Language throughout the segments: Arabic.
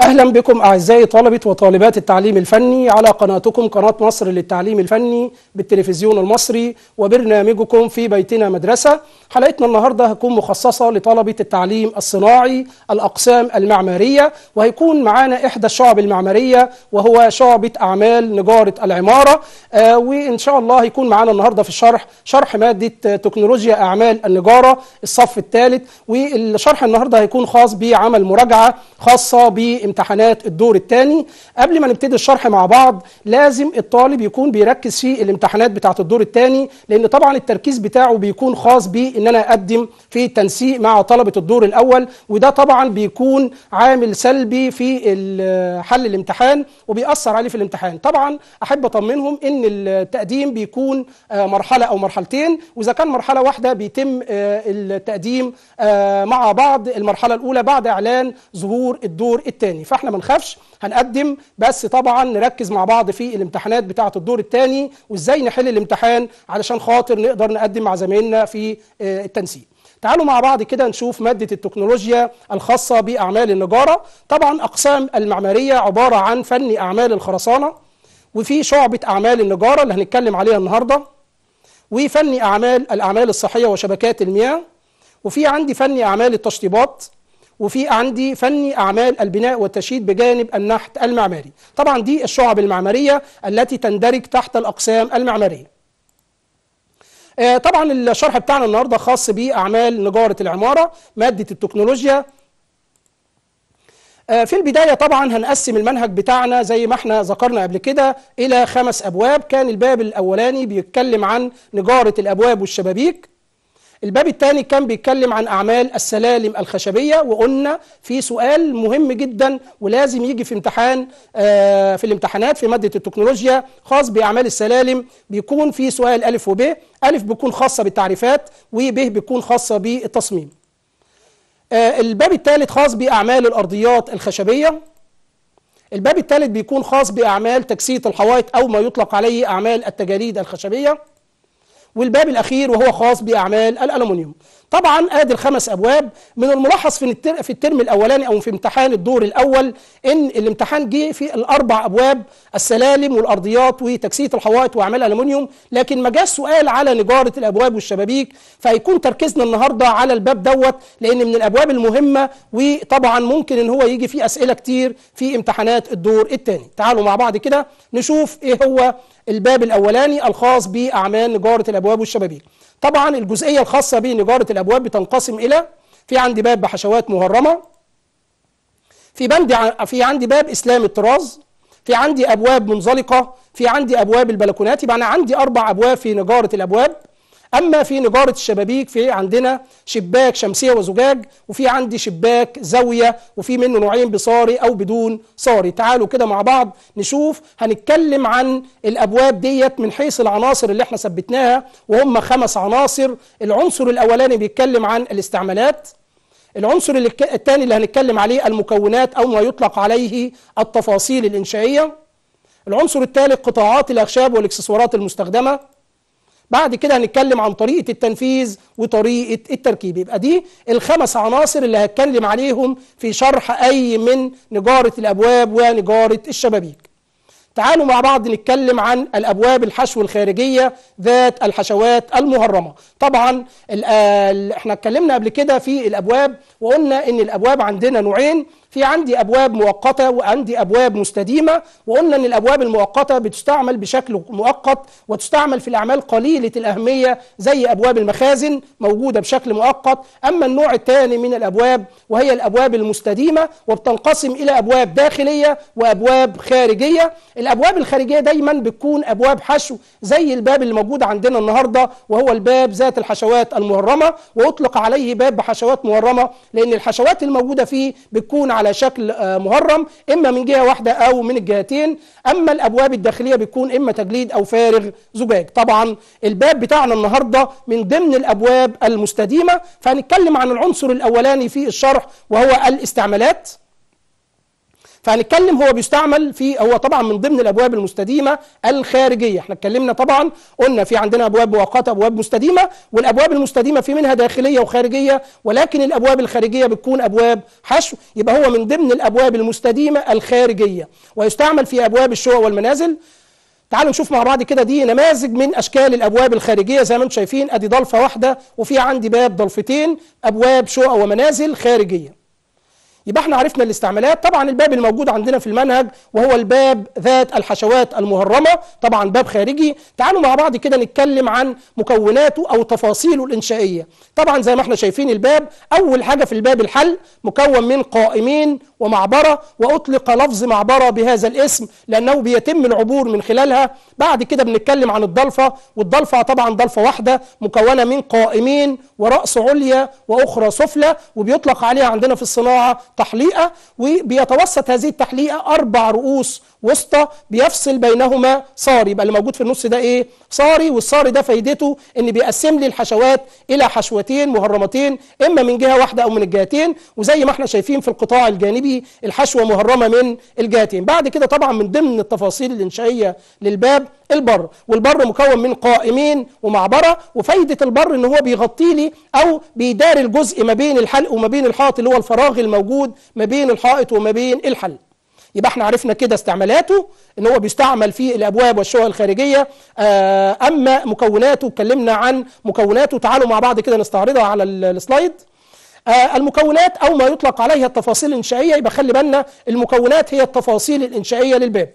أهلا بكم أعزائي طلبة وطالبات التعليم الفني على قناتكم قناة مصر للتعليم الفني بالتلفزيون المصري وبرنامجكم في بيتنا مدرسة حلقتنا النهاردة هتكون مخصصة لطلبة التعليم الصناعي الأقسام المعمارية وهيكون معانا إحدى الشعب المعمارية وهو شعبة أعمال نجارة العمارة آه وإن شاء الله هيكون معانا النهاردة في الشرح شرح مادة تكنولوجيا أعمال النجارة الصف الثالث والشرح النهاردة هيكون خاص بعمل مراجعة خاصة ب امتحانات الدور الثاني قبل ما نبتدي الشرح مع بعض لازم الطالب يكون بيركز في الامتحانات بتاعه الدور الثاني لان طبعا التركيز بتاعه بيكون خاص بان انا اقدم في التنسيق مع طلبه الدور الاول وده طبعا بيكون عامل سلبي في حل الامتحان وبيأثر عليه في الامتحان طبعا احب اطمنهم ان التقديم بيكون آه، مرحله او مرحلتين واذا كان مرحله واحده بيتم آه، التقديم آه، مع بعض المرحله الاولى بعد اعلان ظهور الدور الثاني الثاني فاحنا ما نخافش هنقدم بس طبعا نركز مع بعض في الامتحانات بتاعه الدور الثاني وازاي نحل الامتحان علشان خاطر نقدر نقدم مع زمايلنا في آه، التنسيق تعالوا مع بعض كده نشوف مادة التكنولوجيا الخاصة بأعمال النجارة طبعا أقسام المعمارية عبارة عن فن أعمال الخرسانة وفي شعبة أعمال النجارة اللي هنتكلم عليها النهاردة وفن أعمال الأعمال الصحية وشبكات المياه وفي عندي فن أعمال التشطيبات وفي عندي فني أعمال البناء والتشييد بجانب النحت المعماري طبعا دي الشعب المعمارية التي تندرج تحت الأقسام المعمارية آه، طبعا الشرح بتاعنا النهاردة خاص بأعمال نجارة العمارة مادة التكنولوجيا آه، في البداية طبعا هنقسم المنهج بتاعنا زي ما احنا ذكرنا قبل كده إلى خمس أبواب كان الباب الأولاني بيتكلم عن نجارة الأبواب والشبابيك الباب الثاني كان بيتكلم عن أعمال السلالم الخشبية وقلنا في سؤال مهم جدا ولازم يجي في امتحان آه، في الامتحانات في مادة التكنولوجيا خاص بأعمال السلالم بيكون في سؤال ألف وب ألف بيكون خاصة بالتعريفات وب بيكون خاصة بالتصميم آه، الباب الثالث خاص بأعمال الأرضيات الخشبية الباب الثالث بيكون خاص بأعمال تكسية الحوائط أو ما يطلق عليه أعمال التجاريد الخشبية والباب الأخير وهو خاص بأعمال الألمنيوم طبعا ادي الخمس ابواب من الملاحظ في في الترم الاولاني او في امتحان الدور الاول ان الامتحان جه في الاربع ابواب السلالم والارضيات وتكسيه الحوائط واعمال الالومنيوم لكن ما جاش سؤال على نجاره الابواب والشبابيك فهيكون تركيزنا النهارده على الباب دوت لان من الابواب المهمه وطبعا ممكن ان هو يجي فيه اسئله كتير في امتحانات الدور الثاني تعالوا مع بعض كده نشوف ايه هو الباب الاولاني الخاص باعمال نجاره الابواب والشبابيك طبعا الجزئية الخاصة بنجارة الأبواب بتنقسم إلى في عندي باب بحشوات مهرمة في بند في عندي باب إسلام الطراز في عندي أبواب منزلقة في عندي أبواب البلكونات يبقى أنا عندي أربع أبواب في نجارة الأبواب اما في نجاره الشبابيك في عندنا شباك شمسيه وزجاج وفي عندي شباك زاويه وفي منه نوعين بصاري او بدون صاري تعالوا كده مع بعض نشوف هنتكلم عن الابواب ديت من حيث العناصر اللي احنا ثبتناها وهم خمس عناصر العنصر الاولاني بيتكلم عن الاستعمالات العنصر الثاني اللي هنتكلم عليه المكونات او ما يطلق عليه التفاصيل الانشائيه العنصر الثالث قطاعات الاخشاب والاكسسوارات المستخدمه بعد كده هنتكلم عن طريقة التنفيذ وطريقة التركيب يبقى دي الخمس عناصر اللي هتكلم عليهم في شرح أي من نجارة الأبواب ونجارة الشبابيك تعالوا مع بعض نتكلم عن الأبواب الحشو الخارجية ذات الحشوات المهرمة طبعا احنا اتكلمنا قبل كده في الأبواب وقلنا ان الأبواب عندنا نوعين في عندي أبواب مؤقتة وعندي أبواب مستديمة وقلنا أن الأبواب المؤقتة بتستعمل بشكل مؤقت وتستعمل في الأعمال قليلة الأهمية زي أبواب المخازن موجودة بشكل مؤقت أما النوع الثاني من الأبواب وهي الأبواب المستديمة وبتنقسم إلى أبواب داخلية وأبواب خارجية الأبواب الخارجية دايما بتكون أبواب حشو زي الباب اللي موجود عندنا النهاردة وهو الباب ذات الحشوات المهرمة وأطلق عليه باب بحشوات مهرمة لأن الحشوات الموجودة فيه بتكون على على شكل آه، مهرم إما من جهة واحدة أو من الجهتين أما الأبواب الداخلية بتكون إما تجليد أو فارغ زجاج طبعا الباب بتاعنا النهاردة من ضمن الأبواب المستديمة فهنتكلم عن العنصر الأولاني في الشرح وهو الاستعمالات فهنتكلم هو بيستعمل في هو طبعا من ضمن الابواب المستديمه الخارجيه احنا اتكلمنا طبعا قلنا في عندنا ابواب مؤقته ابواب مستديمه والابواب المستديمه في منها داخليه وخارجيه ولكن الابواب الخارجيه بتكون ابواب حشو يبقى هو من ضمن الابواب المستديمه الخارجيه ويستعمل في ابواب الشقق والمنازل تعالوا نشوف مع بعض كده دي نماذج من اشكال الابواب الخارجيه زي ما انتم شايفين ادي ضلفه واحده وفي عندي باب ضلفتين ابواب شقق ومنازل خارجيه يبقى احنا عرفنا الاستعمالات طبعا الباب الموجود عندنا في المنهج وهو الباب ذات الحشوات المهرمة طبعا باب خارجي تعالوا مع بعض كده نتكلم عن مكوناته أو تفاصيله الإنشائية طبعا زي ما احنا شايفين الباب أول حاجة في الباب الحل مكون من قائمين ومعبرة وأطلق لفظ معبرة بهذا الاسم لأنه بيتم العبور من خلالها بعد كده بنتكلم عن الضلفة والضلفة طبعا ضلفة واحدة مكونة من قائمين ورأس عليا وأخرى سفلى وبيطلق عليها عندنا في الصناعة تحليقة وبيتوسط هذه التحليقة أربع رؤوس وسطى بيفصل بينهما صار يبقى اللي موجود في النص ده إيه صاري والصاري ده فايدته ان بيقسم لي الحشوات الى حشوتين مهرمتين اما من جهه واحده او من الجهتين وزي ما احنا شايفين في القطاع الجانبي الحشوه مهرمه من الجهتين بعد كده طبعا من ضمن التفاصيل الانشائيه للباب البر والبر مكون من قائمين ومعبره وفايده البر ان هو بيغطي لي او بيداري الجزء ما بين الحلق وما بين الحائط اللي هو الفراغ الموجود ما بين الحائط وما بين الحلق يبقى احنا عرفنا كده استعمالاته ان هو بيستعمل في الابواب والشقق الخارجيه آه، اما مكوناته اتكلمنا عن مكوناته تعالوا مع بعض كده نستعرضها على السلايد آه، المكونات او ما يطلق عليها التفاصيل الانشائيه يبقى خلي بالنا المكونات هي التفاصيل الانشائيه للباب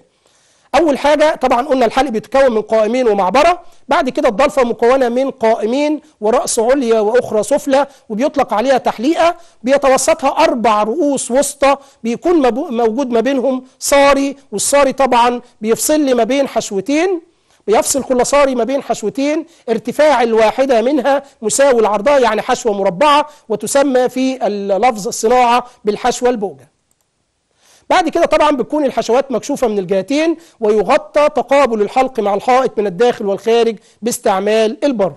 اول حاجه طبعا قلنا الحلق بيتكون من قائمين ومعبره بعد كده الضلفه مكونه من قائمين وراس عليا واخرى سفلى وبيطلق عليها تحليقه بيتوسطها اربع رؤوس وسطى بيكون موجود ما بينهم صاري والصاري طبعا بيفصل لي ما بين حشوتين بيفصل كل صاري ما بين حشوتين ارتفاع الواحدة منها مساوي لعرضها يعني حشوة مربعة وتسمى في اللفظ الصناعة بالحشوة البوجة بعد كده طبعا بتكون الحشوات مكشوفة من الجهتين ويغطى تقابل الحلق مع الحائط من الداخل والخارج باستعمال البر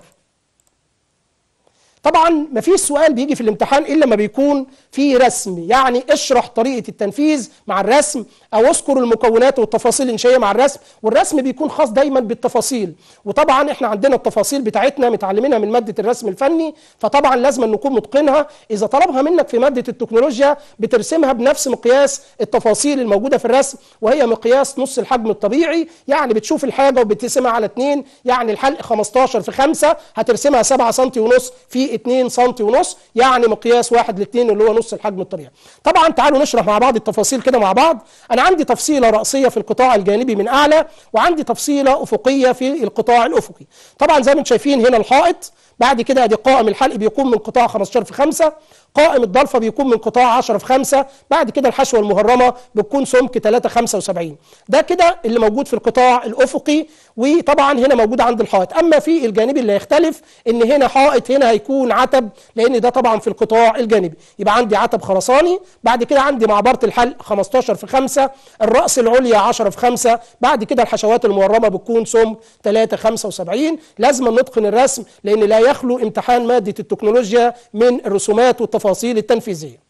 طبعا مفيش سؤال بيجي في الامتحان الا ما بيكون فيه رسم يعني اشرح طريقه التنفيذ مع الرسم او اذكر المكونات والتفاصيل الانشائيه مع الرسم والرسم بيكون خاص دايما بالتفاصيل وطبعا احنا عندنا التفاصيل بتاعتنا متعلمينها من ماده الرسم الفني فطبعا لازم أن نكون متقنها اذا طلبها منك في ماده التكنولوجيا بترسمها بنفس مقياس التفاصيل الموجوده في الرسم وهي مقياس نص الحجم الطبيعي يعني بتشوف الحاجه وبتقسمها على 2 يعني الحلق 15 في 5 هترسمها 7 سم ونص في 2 سم ونص يعني مقياس 1 ل 2 اللي هو نص الحجم الطبيعي طبعا تعالوا نشرح مع بعض التفاصيل كده مع بعض انا عندي تفصيلة رأسية في القطاع الجانبي من أعلى وعندي تفصيلة أفقية في القطاع الأفقي طبعا زي ما انتم شايفين هنا الحائط بعد كده ادي قائم الحلق بيكون من قطاع 15 في 5 قائم الضلفه بيكون من قطاع 10 في 5 بعد كده الحشوه المهرمه بتكون سمك 3 75 ده كده اللي موجود في القطاع الافقي وطبعا هنا موجود عند الحائط اما في الجانبي اللي هيختلف ان هنا حائط هنا هيكون عتب لان ده طبعا في القطاع الجانبي يبقى عندي عتب خرساني بعد كده عندي معبره الحلق 15 في 5 الراس العليا 10 في 5 بعد كده الحشوات المهرمه بتكون سمك 3 75 لازم نتقن الرسم لان لا يخلو امتحان مادة التكنولوجيا من الرسومات والتفاصيل التنفيذية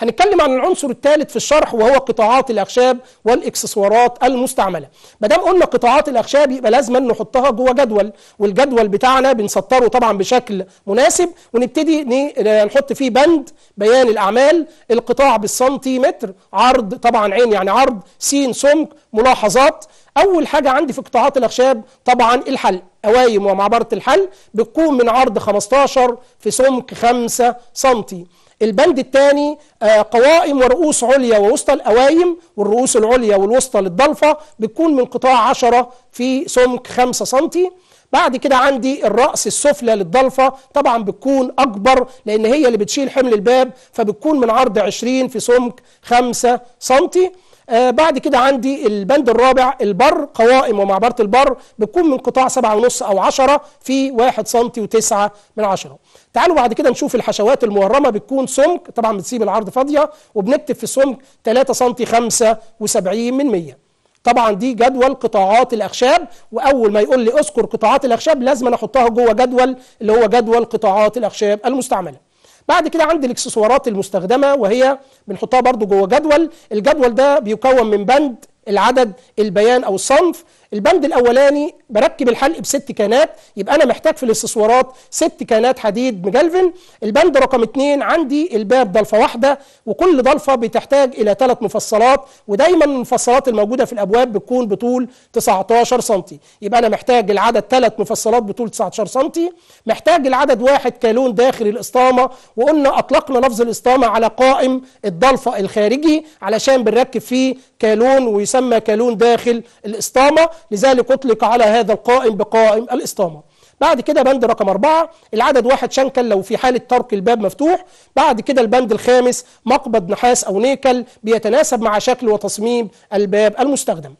هنتكلم عن العنصر الثالث في الشرح وهو قطاعات الاخشاب والاكسسوارات المستعمله ما دام قلنا قطاعات الاخشاب يبقى لازم نحطها جوه جدول والجدول بتاعنا بنسطره طبعا بشكل مناسب ونبتدي نحط فيه بند بيان الاعمال القطاع بالسنتيمتر عرض طبعا عين يعني عرض سين سمك ملاحظات اول حاجه عندي في قطاعات الاخشاب طبعا الحل قوايم ومعبره الحل بتكون من عرض 15 في سمك 5 سم البند الثاني آه، قوائم ورؤوس عليا ووسطى القوايم والرؤوس العليا والوسطى للضلفه بتكون من قطاع 10 في سمك 5 سم بعد كده عندي الرأس السفلى للضلفة طبعا بتكون أكبر لأن هي اللي بتشيل حمل الباب فبتكون من عرض 20 في سمك 5 سم آه بعد كده عندي البند الرابع البر قوائم ومعبرة البر بتكون من قطاع 7.5 أو 10 في واحد سنتي وتسعة من عشرة تعالوا بعد كده نشوف الحشوات المورمة بتكون سمك طبعا بتسيب العرض فاضية وبنكتب في السمك 3 سم 75 من 100 طبعا دي جدول قطاعات الاخشاب واول ما يقول لي اذكر قطاعات الاخشاب لازم انا احطها جوه جدول اللي هو جدول قطاعات الاخشاب المستعمله بعد كده عندي الاكسسوارات المستخدمه وهي بنحطها برضو جوه جدول الجدول ده بيكون من بند العدد البيان او الصنف البند الاولاني بركب الحلق بست كانات يبقى انا محتاج في الاكسسوارات ست كانات حديد مجلفن البند رقم اتنين عندي الباب ضلفه واحده وكل ضلفه بتحتاج الى ثلاث مفصلات ودايما المفصلات الموجوده في الابواب بتكون بطول 19 سم يبقى انا محتاج العدد ثلاث مفصلات بطول 19 سم محتاج العدد واحد كالون داخل الاسطامه وقلنا اطلقنا لفظ الاسطامه على قائم الضلفه الخارجي علشان بنركب فيه كالون ويسمى كالون داخل الاسطامه لذلك اطلق على هذا هذا القائم بقائم الاستامة بعد كده بند رقم أربعة العدد واحد شنكل لو في حالة ترك الباب مفتوح بعد كده البند الخامس مقبض نحاس أو نيكل بيتناسب مع شكل وتصميم الباب المستخدم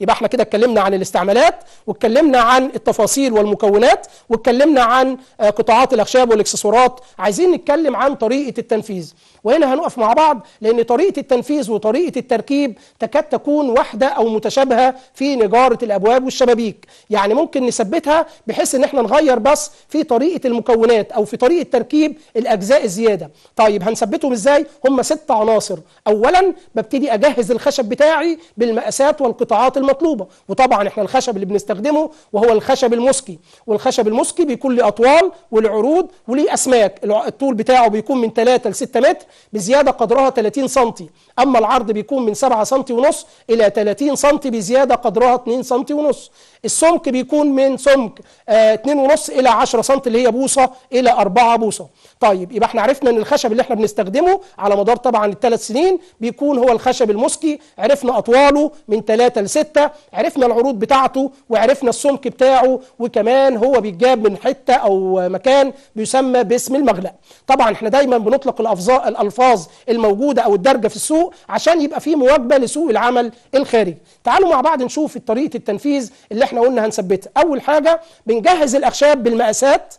يبقى احنا كده اتكلمنا عن الاستعمالات واتكلمنا عن التفاصيل والمكونات واتكلمنا عن آه، قطاعات الاخشاب والاكسسوارات عايزين نتكلم عن طريقه التنفيذ وهنا هنقف مع بعض لان طريقه التنفيذ وطريقه التركيب تكاد تكون واحده او متشابهه في نجاره الابواب والشبابيك يعني ممكن نثبتها بحيث ان احنا نغير بس في طريقه المكونات او في طريقه تركيب الاجزاء الزياده طيب هنثبتهم ازاي هم ست عناصر اولا ببتدي اجهز الخشب بتاعي بالمقاسات والقطاعات المطلوبة وطبعا احنا الخشب اللي بنستخدمه وهو الخشب المسكي والخشب المسكي بيكون له أطوال والعروض وليه أسماك الطول بتاعه بيكون من 3 ل 6 متر بزيادة قدرها 30 سم أما العرض بيكون من 7 سم ونص إلى 30 سم بزيادة قدرها 2 سم ونص السمك بيكون من سمك 2 آه، ونص إلى 10 سم اللي هي بوصة إلى 4 بوصة طيب يبقى احنا عرفنا ان الخشب اللي احنا بنستخدمه على مدار طبعا الثلاث سنين بيكون هو الخشب المسكي عرفنا اطواله من 3 ل 6 حته عرفنا العروض بتاعته وعرفنا السمك بتاعه وكمان هو بيتجاب من حته او مكان بيسمى باسم المغلق طبعا احنا دايما بنطلق الالفاظ الموجوده او الدارجه في السوق عشان يبقى في مواجبه لسوق العمل الخارجي تعالوا مع بعض نشوف طريقه التنفيذ اللي احنا قلنا هنثبتها اول حاجه بنجهز الاخشاب بالمقاسات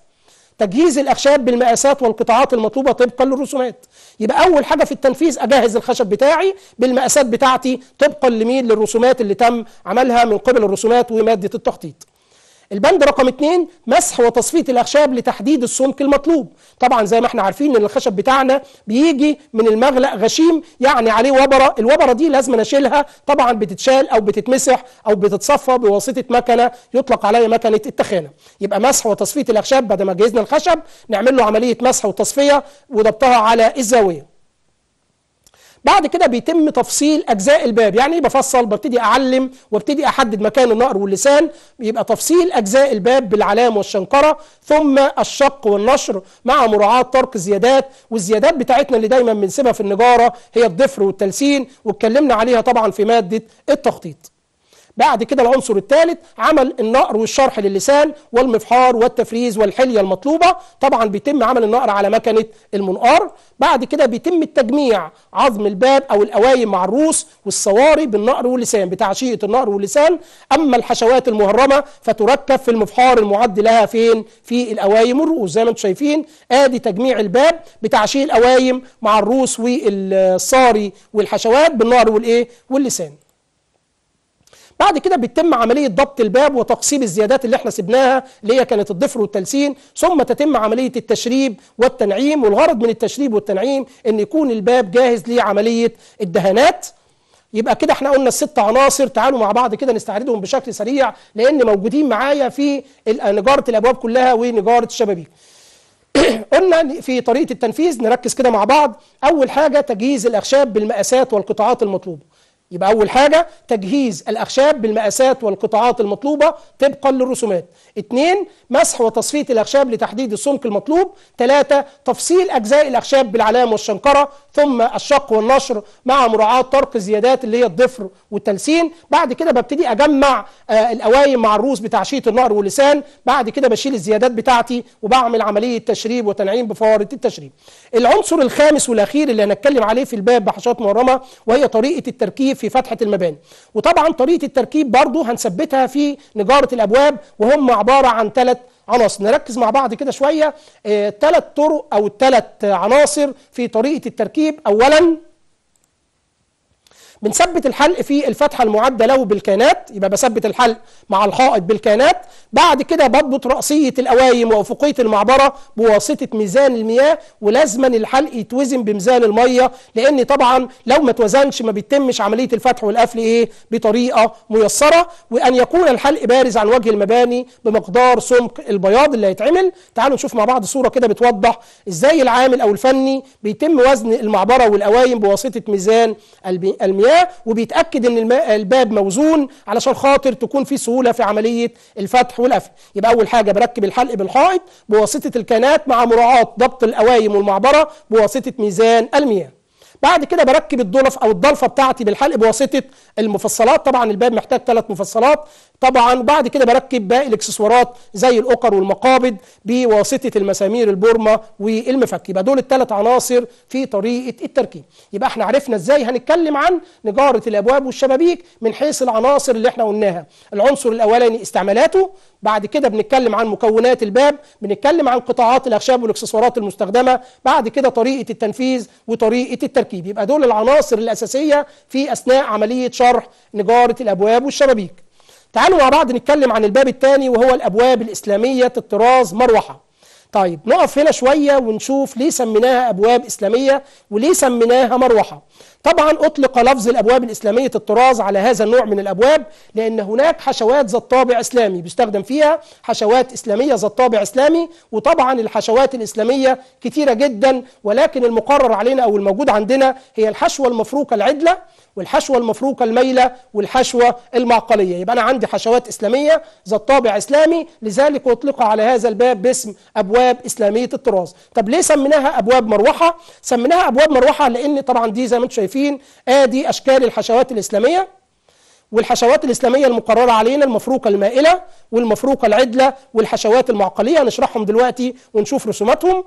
تجهيز الأخشاب بالمقاسات والقطاعات المطلوبة طبقا للرسومات يبقى اول حاجه في التنفيذ اجهز الخشب بتاعي بالمقاسات بتاعتي طبقا لمين للرسومات اللي تم عملها من قبل الرسومات وماده التخطيط البند رقم اثنين مسح وتصفية الأخشاب لتحديد السمك المطلوب طبعا زي ما احنا عارفين ان الخشب بتاعنا بيجي من المغلق غشيم يعني عليه وبرة الوبرة دي لازم اشيلها طبعا بتتشال او بتتمسح او بتتصفى بواسطة مكنة يطلق عليها مكنة التخانة يبقى مسح وتصفية الأخشاب بعد ما جهزنا الخشب نعمل له عملية مسح وتصفية وضبطها على الزاوية بعد كده بيتم تفصيل أجزاء الباب يعني إيه بفصل ببتدي أعلم وابتدي أحدد مكان النقر واللسان يبقى تفصيل أجزاء الباب بالعلام والشنقرة ثم الشق والنشر مع مراعاة ترك الزيادات والزيادات بتاعتنا اللي دايما بنسيبها في النجارة هي الضفر والتلسين واتكلمنا عليها طبعا في مادة التخطيط بعد كده العنصر الثالث عمل النقر والشرح للسان والمفحار والتفريز والحليه المطلوبه طبعا بيتم عمل النقر على مكنه المنقار بعد كده بيتم التجميع عظم الباب او الاوايم مع الروس والصواري بالنقر واللسان بتعشيه النقر واللسان اما الحشوات المهرمه فتركب في المفحار المعد لها فين في الاوايم والرؤوس زي ما انتم شايفين ادي تجميع الباب بتعشيه الاوايم مع الروس والصاري والحشوات بالنقر والايه واللسان بعد كده بتتم عملية ضبط الباب وتقسيم الزيادات اللي احنا سبناها اللي هي كانت الضفر والتلسين ثم تتم عملية التشريب والتنعيم والغرض من التشريب والتنعيم ان يكون الباب جاهز لعملية الدهانات يبقى كده احنا قلنا الست عناصر تعالوا مع بعض كده نستعرضهم بشكل سريع لان موجودين معايا في نجارة الابواب كلها ونجارة الشبابيك قلنا في طريقة التنفيذ نركز كده مع بعض أول حاجة تجهيز الأخشاب بالمقاسات والقطاعات المطلوبة يبقى أول حاجة تجهيز الأخشاب بالمقاسات والقطاعات المطلوبة طبقا للرسومات اثنين مسح وتصفية الأخشاب لتحديد السمك المطلوب ثلاثة تفصيل أجزاء الأخشاب بالعلام والشنكرة ثم الشق والنشر مع مراعاة طرق الزيادات اللي هي الضفر والتلسين بعد كده ببتدي أجمع آه الأوايم مع الروس بتعشية النقر واللسان بعد كده بشيل الزيادات بتاعتي وبعمل عملية تشريب وتنعيم بفوارة التشريب العنصر الخامس والاخير اللي هنتكلم عليه في الباب بحشات مورمه وهي طريقه التركيب في فتحه المباني وطبعا طريقه التركيب برضو هنثبتها في نجاره الابواب وهم عباره عن ثلاث عناصر نركز مع بعض كده شويه ثلاث آه، طرق او ثلاث عناصر في طريقه التركيب اولا بنثبت الحلق في الفتحه المعده له بالكانات يبقى بثبت الحلق مع الحائط بالكانات بعد كده بضبط راسيه الاوايم وافقيه المعبره بواسطه ميزان المياه ولازما الحلق يتوزن بميزان الميه لان طبعا لو ما توزنش ما بيتمش عمليه الفتح والقفل ايه بطريقه ميسره وان يكون الحلق بارز عن وجه المباني بمقدار سمك البياض اللي هيتعمل تعالوا نشوف مع بعض صوره كده بتوضح ازاي العامل او الفني بيتم وزن المعبره والاوايم بواسطه ميزان المياه ده وبيتاكد ان الباب موزون علشان خاطر تكون في سهوله في عمليه الفتح والقفل يبقى اول حاجه بركب الحلق بالحائط بواسطه الكنات مع مراعاه ضبط الاوايم والمعبره بواسطه ميزان المياه بعد كده بركب الضلف او الضلفه بتاعتي بالحلق بواسطه المفصلات طبعا الباب محتاج ثلاث مفصلات طبعا بعد كده بركب باقي الاكسسوارات زي الاقر والمقابض بواسطه المسامير البورما والمفك يبقى دول الثلاث عناصر في طريقه التركيب يبقى احنا عرفنا ازاي هنتكلم عن نجاره الابواب والشبابيك من حيث العناصر اللي احنا قلناها العنصر الاولاني استعمالاته بعد كده بنتكلم عن مكونات الباب بنتكلم عن قطاعات الاخشاب والاكسسوارات المستخدمه بعد كده طريقه التنفيذ وطريقه التركيب يبقى دول العناصر الاساسيه في اثناء عمليه شرح نجاره الابواب والشبابيك تعالوا مع بعض نتكلم عن الباب الثاني وهو الابواب الاسلاميه الطراز مروحه طيب نقف هنا شويه ونشوف ليه سميناها ابواب اسلاميه وليه سميناها مروحه طبعا أطلق لفظ الأبواب الإسلامية الطراز على هذا النوع من الأبواب لأن هناك حشوات ذات طابع إسلامي بيستخدم فيها حشوات إسلامية ذات طابع إسلامي وطبعا الحشوات الإسلامية كتيرة جدا ولكن المقرر علينا أو الموجود عندنا هي الحشوة المفروكة العدلة والحشوة المفروكة الميلة والحشوة المعقلية يبقى أنا عندي حشوات إسلامية ذات طابع إسلامي لذلك أطلق على هذا الباب باسم أبواب إسلامية الطراز طب ليه سميناها أبواب مروحة؟ سميناها أبواب مروحة لأن طبعا دي زي ما أنتم شايفين شايفين ادي اشكال الحشوات الاسلاميه والحشوات الاسلاميه المقرره علينا المفروقه المائله والمفروقه العدله والحشوات المعقليه هنشرحهم دلوقتي ونشوف رسوماتهم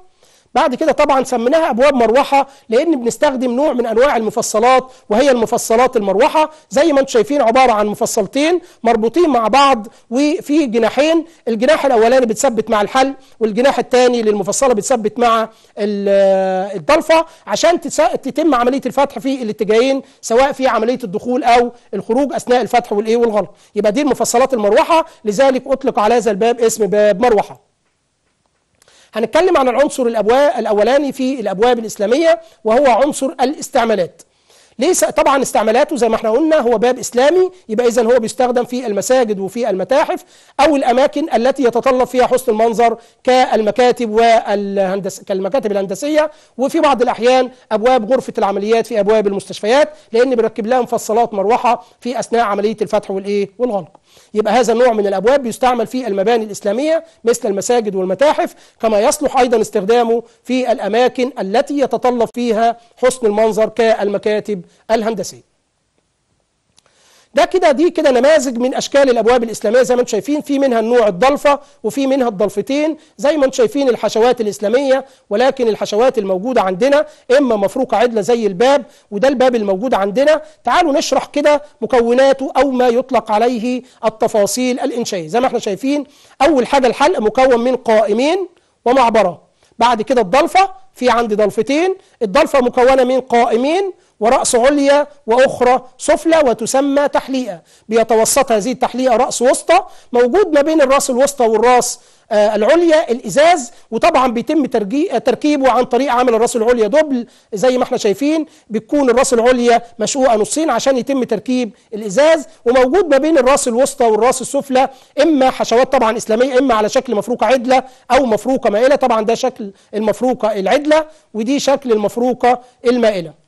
بعد كده طبعا سميناها ابواب مروحه لان بنستخدم نوع من انواع المفصلات وهي المفصلات المروحه زي ما انتم شايفين عباره عن مفصلتين مربوطين مع بعض وفي جناحين الجناح الاولاني بتثبت مع الحل والجناح الثاني للمفصله بتثبت مع الضلفه عشان تتم عمليه الفتح في الاتجاهين سواء في عمليه الدخول او الخروج اثناء الفتح والايه والغلق يبقى دي المفصلات المروحه لذلك اطلق على هذا الباب اسم باب مروحه هنتكلم عن العنصر الأولاني في الأبواب الإسلامية وهو عنصر الاستعمالات ليس طبعا استعمالاته زي ما احنا قلنا هو باب اسلامي يبقى اذا هو بيستخدم في المساجد وفي المتاحف او الاماكن التي يتطلب فيها حسن المنظر كالمكاتب والهندس كالمكاتب الهندسيه وفي بعض الاحيان ابواب غرفه العمليات في ابواب المستشفيات لان بيركب لها مفصلات مروحه في اثناء عمليه الفتح والايه والغلق. يبقى هذا النوع من الأبواب بيستعمل في المباني الإسلامية مثل المساجد والمتاحف كما يصلح أيضا استخدامه في الأماكن التي يتطلب فيها حسن المنظر كالمكاتب الهندسية ده كده دي كده نماذج من اشكال الابواب الاسلاميه زي ما انتم شايفين في منها النوع الضلفه وفي منها الضلفتين زي ما انتم شايفين الحشوات الاسلاميه ولكن الحشوات الموجوده عندنا اما مفروقه عدله زي الباب وده الباب الموجود عندنا تعالوا نشرح كده مكوناته او ما يطلق عليه التفاصيل الانشائيه زي ما احنا شايفين اول حاجه الحلق مكون من قائمين ومعبره بعد كده الضلفه في عندي ضلفتين الضلفه مكونه من قائمين ورأس عليا وأخرى سفلى وتسمى تحليقة بيتوسط هذه التحليقة رأس وسطى موجود ما بين الرأس الوسطى والرأس آه، العليا الإزاز وطبعا بيتم آه، تركيبه عن طريق عمل الرأس العليا دبل زي ما احنا شايفين بتكون الرأس العليا مشقوقة نصين عشان يتم تركيب الإزاز وموجود ما بين الرأس الوسطى والرأس السفلى إما حشوات طبعا إسلامية إما على شكل مفروقة عدلة أو مفروقة مائلة طبعا ده شكل المفروقة العدلة ودي شكل المفروقة المائلة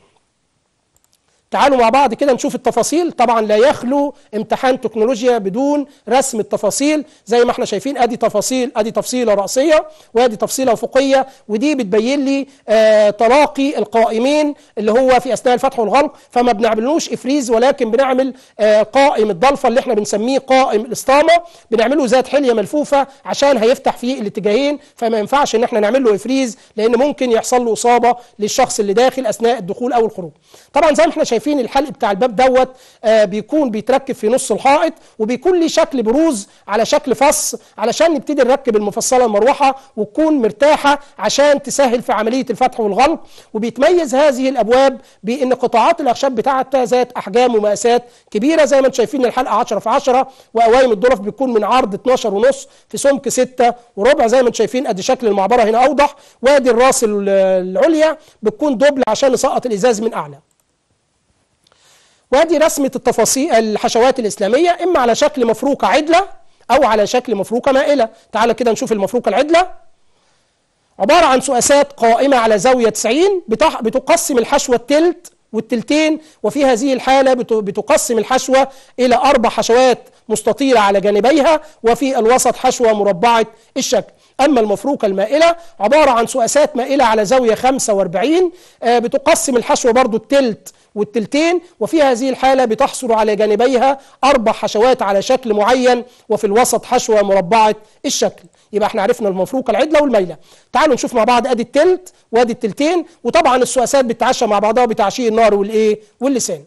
تعالوا مع بعض كده نشوف التفاصيل طبعا لا يخلو امتحان تكنولوجيا بدون رسم التفاصيل زي ما احنا شايفين ادي تفاصيل ادي تفصيله راسيه وادي تفصيله افقيه ودي بتبين لي آه تلاقي القائمين اللي هو في اثناء الفتح والغلق فما بنعملوش افريز ولكن بنعمل آه قائم الضلفه اللي احنا بنسميه قائم الاسطامه بنعمله ذات حليه ملفوفه عشان هيفتح فيه الاتجاهين فما ينفعش ان احنا نعمل له افريز لان ممكن يحصل له اصابه للشخص اللي داخل اثناء الدخول او الخروج. طبعا زي ما احنا شايفين شايفين الحلق بتاع الباب دوت آه بيكون بيتركب في نص الحائط وبيكون ليه شكل بروز على شكل فص علشان نبتدي نركب المفصله المروحه وتكون مرتاحه عشان تسهل في عمليه الفتح والغلق وبيتميز هذه الابواب بان قطاعات الاخشاب بتاعتها ذات احجام ومقاسات كبيره زي ما انتم شايفين الحلقه 10 في 10 وقوايم الدرف بتكون من عرض 12 ونص في سمك 6 وربع زي ما انتم شايفين ادي شكل المعبره هنا اوضح وادي الراس العليا بتكون دوبل عشان نسقط الازاز من اعلى وادي رسمة التفاصيل الحشوات الإسلامية إما على شكل مفروقة عدلة أو على شكل مفروقة مائلة تعال كده نشوف المفروقة العدلة عبارة عن سؤاسات قائمة على زاوية 90 بتح... بتقسم الحشوة التلت والتلتين وفي هذه الحالة بت... بتقسم الحشوة إلى أربع حشوات مستطيلة على جانبيها وفي الوسط حشوة مربعة الشكل أما المفروكة المائلة عبارة عن سؤاسات مائلة على زاوية 45 آه، بتقسم الحشوة برضو التلت والتلتين وفي هذه الحالة بتحصل على جانبيها أربع حشوات على شكل معين وفي الوسط حشوة مربعة الشكل يبقى احنا عرفنا المفروقة العدلة والميلة تعالوا نشوف مع بعض ادي التلت وادي التلتين وطبعا السؤاسات بتعشى مع بعضها بتعشي النار والايه واللسان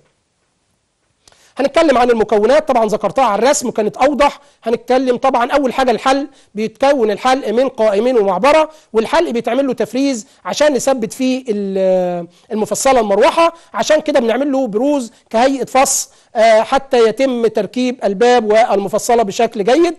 هنتكلم عن المكونات طبعا ذكرتها على الرسم وكانت اوضح هنتكلم طبعا اول حاجه الحلق بيتكون الحلق من قائمين ومعبره والحلق بيتعمل له تفريز عشان نثبت فيه المفصله المروحه عشان كده بنعمل له بروز كهيئه فص آه، حتى يتم تركيب الباب والمفصله بشكل جيد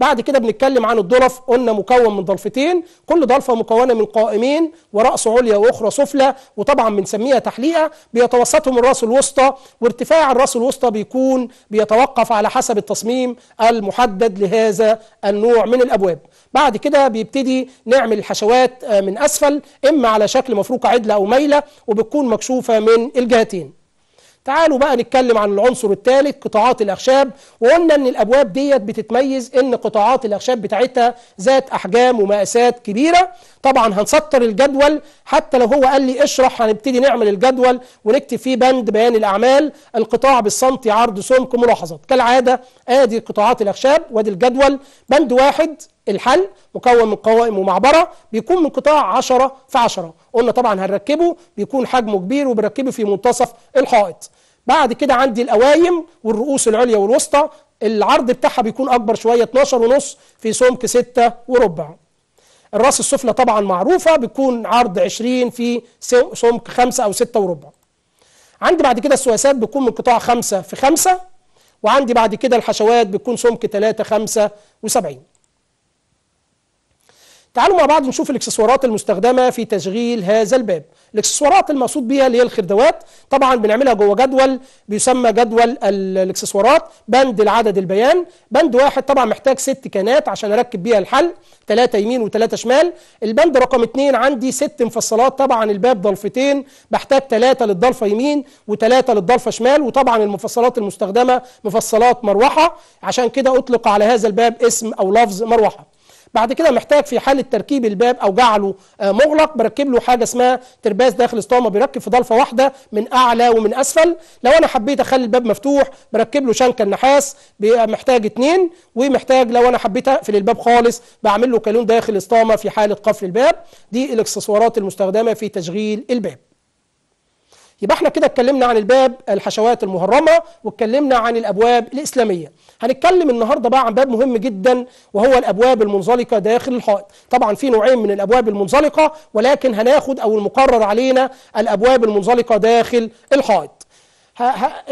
بعد كده بنتكلم عن الضلف قلنا مكون من ضلفتين كل ضلفة مكونة من قائمين ورأس عليا وأخرى سفلى وطبعا بنسميها تحليقة بيتوسطهم الرأس الوسطى وارتفاع الرأس الوسطى بيكون بيتوقف على حسب التصميم المحدد لهذا النوع من الأبواب بعد كده بيبتدي نعمل الحشوات آه، من أسفل إما على شكل مفروكة عدلة أو ميلة وبتكون مكشوفة من الجهتين تعالوا بقى نتكلم عن العنصر الثالث قطاعات الأخشاب وقلنا أن الأبواب ديت بتتميز أن قطاعات الأخشاب بتاعتها ذات أحجام ومقاسات كبيرة طبعا هنسطر الجدول حتى لو هو قال لي اشرح هنبتدي نعمل الجدول ونكتب فيه بند بيان الأعمال القطاع بالسنتي عرض سمك ملاحظات كالعادة آدي قطاعات الأخشاب وادي الجدول بند واحد الحل مكون من قوائم ومعبرة بيكون من قطاع 10 في 10 قلنا طبعا هنركبه بيكون حجمه كبير وبركبه في منتصف الحائط بعد كده عندي القوايم والرؤوس العليا والوسطى العرض بتاعها بيكون اكبر شويه 12 ونص في سمك 6 وربع الراس السفلى طبعا معروفة بتكون عرض 20 في سمك 5 أو 6 وربع عندي بعد كده السواسات بتكون من قطاع 5 في 5 وعندي بعد كده الحشوات بتكون سمك 3 5 و70 تعالوا مع بعض نشوف الاكسسوارات المستخدمه في تشغيل هذا الباب الاكسسوارات المقصود بها اللي هي الخردوات طبعا بنعملها جوه جدول بيسمى جدول الاكسسوارات بند العدد البيان بند واحد طبعا محتاج ست كانات عشان اركب بيها الحل ثلاثه يمين وثلاثه شمال البند رقم اثنين عندي ست مفصلات طبعا الباب ضلفتين بحتاج ثلاثه للضلفه يمين وثلاثه للضلفه شمال وطبعا المفصلات المستخدمه مفصلات مروحه عشان كده اطلق على هذا الباب اسم او لفظ مروحه بعد كده محتاج في حاله تركيب الباب او جعله آه، مغلق بركب له حاجه اسمها ترباس داخل اسطوانه بيركب في ضلفه واحده من اعلى ومن اسفل لو انا حبيت اخلي الباب مفتوح بركب له شنكه النحاس محتاج اتنين ومحتاج لو انا حبيت اقفل الباب خالص بعمل له كالون داخل اسطامه في حاله قفل الباب دي الاكسسوارات المستخدمه في تشغيل الباب يبقى احنا كده اتكلمنا عن الباب الحشوات المهرمه واتكلمنا عن الابواب الاسلاميه هنتكلم النهارده بقى عن باب مهم جدا وهو الابواب المنزلقه داخل الحائط طبعا في نوعين من الابواب المنزلقه ولكن هناخد او المقرر علينا الابواب المنزلقه داخل الحائط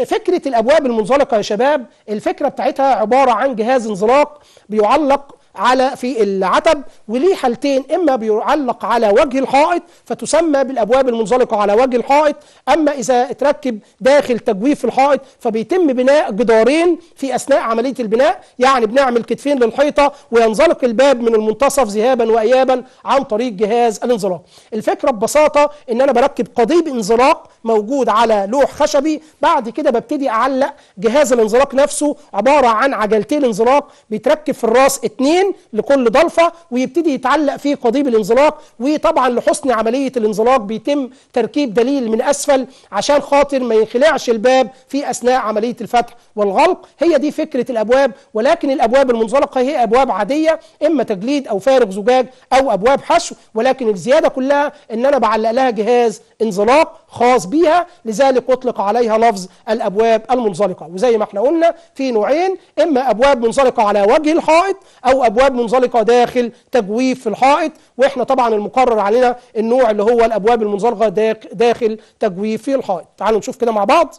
فكرة الأبواب المنزلقة يا شباب الفكرة بتاعتها عبارة عن جهاز انزلاق بيعلق على في العتب وليه حالتين إما بيعلق على وجه الحائط فتسمى بالأبواب المنزلقة على وجه الحائط أما إذا اتركب داخل تجويف الحائط فبيتم بناء جدارين في أثناء عملية البناء يعني بنعمل كتفين للحيطة وينزلق الباب من المنتصف ذهابا وإيابا عن طريق جهاز الانزلاق الفكرة ببساطة إن أنا بركب قضيب انزلاق موجود على لوح خشبي بعد كده ببتدي اعلق جهاز الانزلاق نفسه عباره عن عجلتين انزلاق بيتركب في الراس اتنين لكل ضلفه ويبتدي يتعلق فيه قضيب الانزلاق وطبعا لحسن عمليه الانزلاق بيتم تركيب دليل من اسفل عشان خاطر ما يخلعش الباب في اثناء عمليه الفتح والغلق هي دي فكره الابواب ولكن الابواب المنزلقه هي ابواب عاديه اما تجليد او فارغ زجاج او ابواب حشو ولكن الزياده كلها ان انا بعلق لها جهاز انزلاق خاص بيها لذلك أطلق عليها لفظ الأبواب المنزلقة وزي ما احنا قلنا في نوعين إما أبواب منزلقة على وجه الحائط أو أبواب منزلقة داخل تجويف في الحائط وإحنا طبعا المقرر علينا النوع اللي هو الأبواب المنزلقة داخل تجويف في الحائط تعالوا نشوف كده مع بعض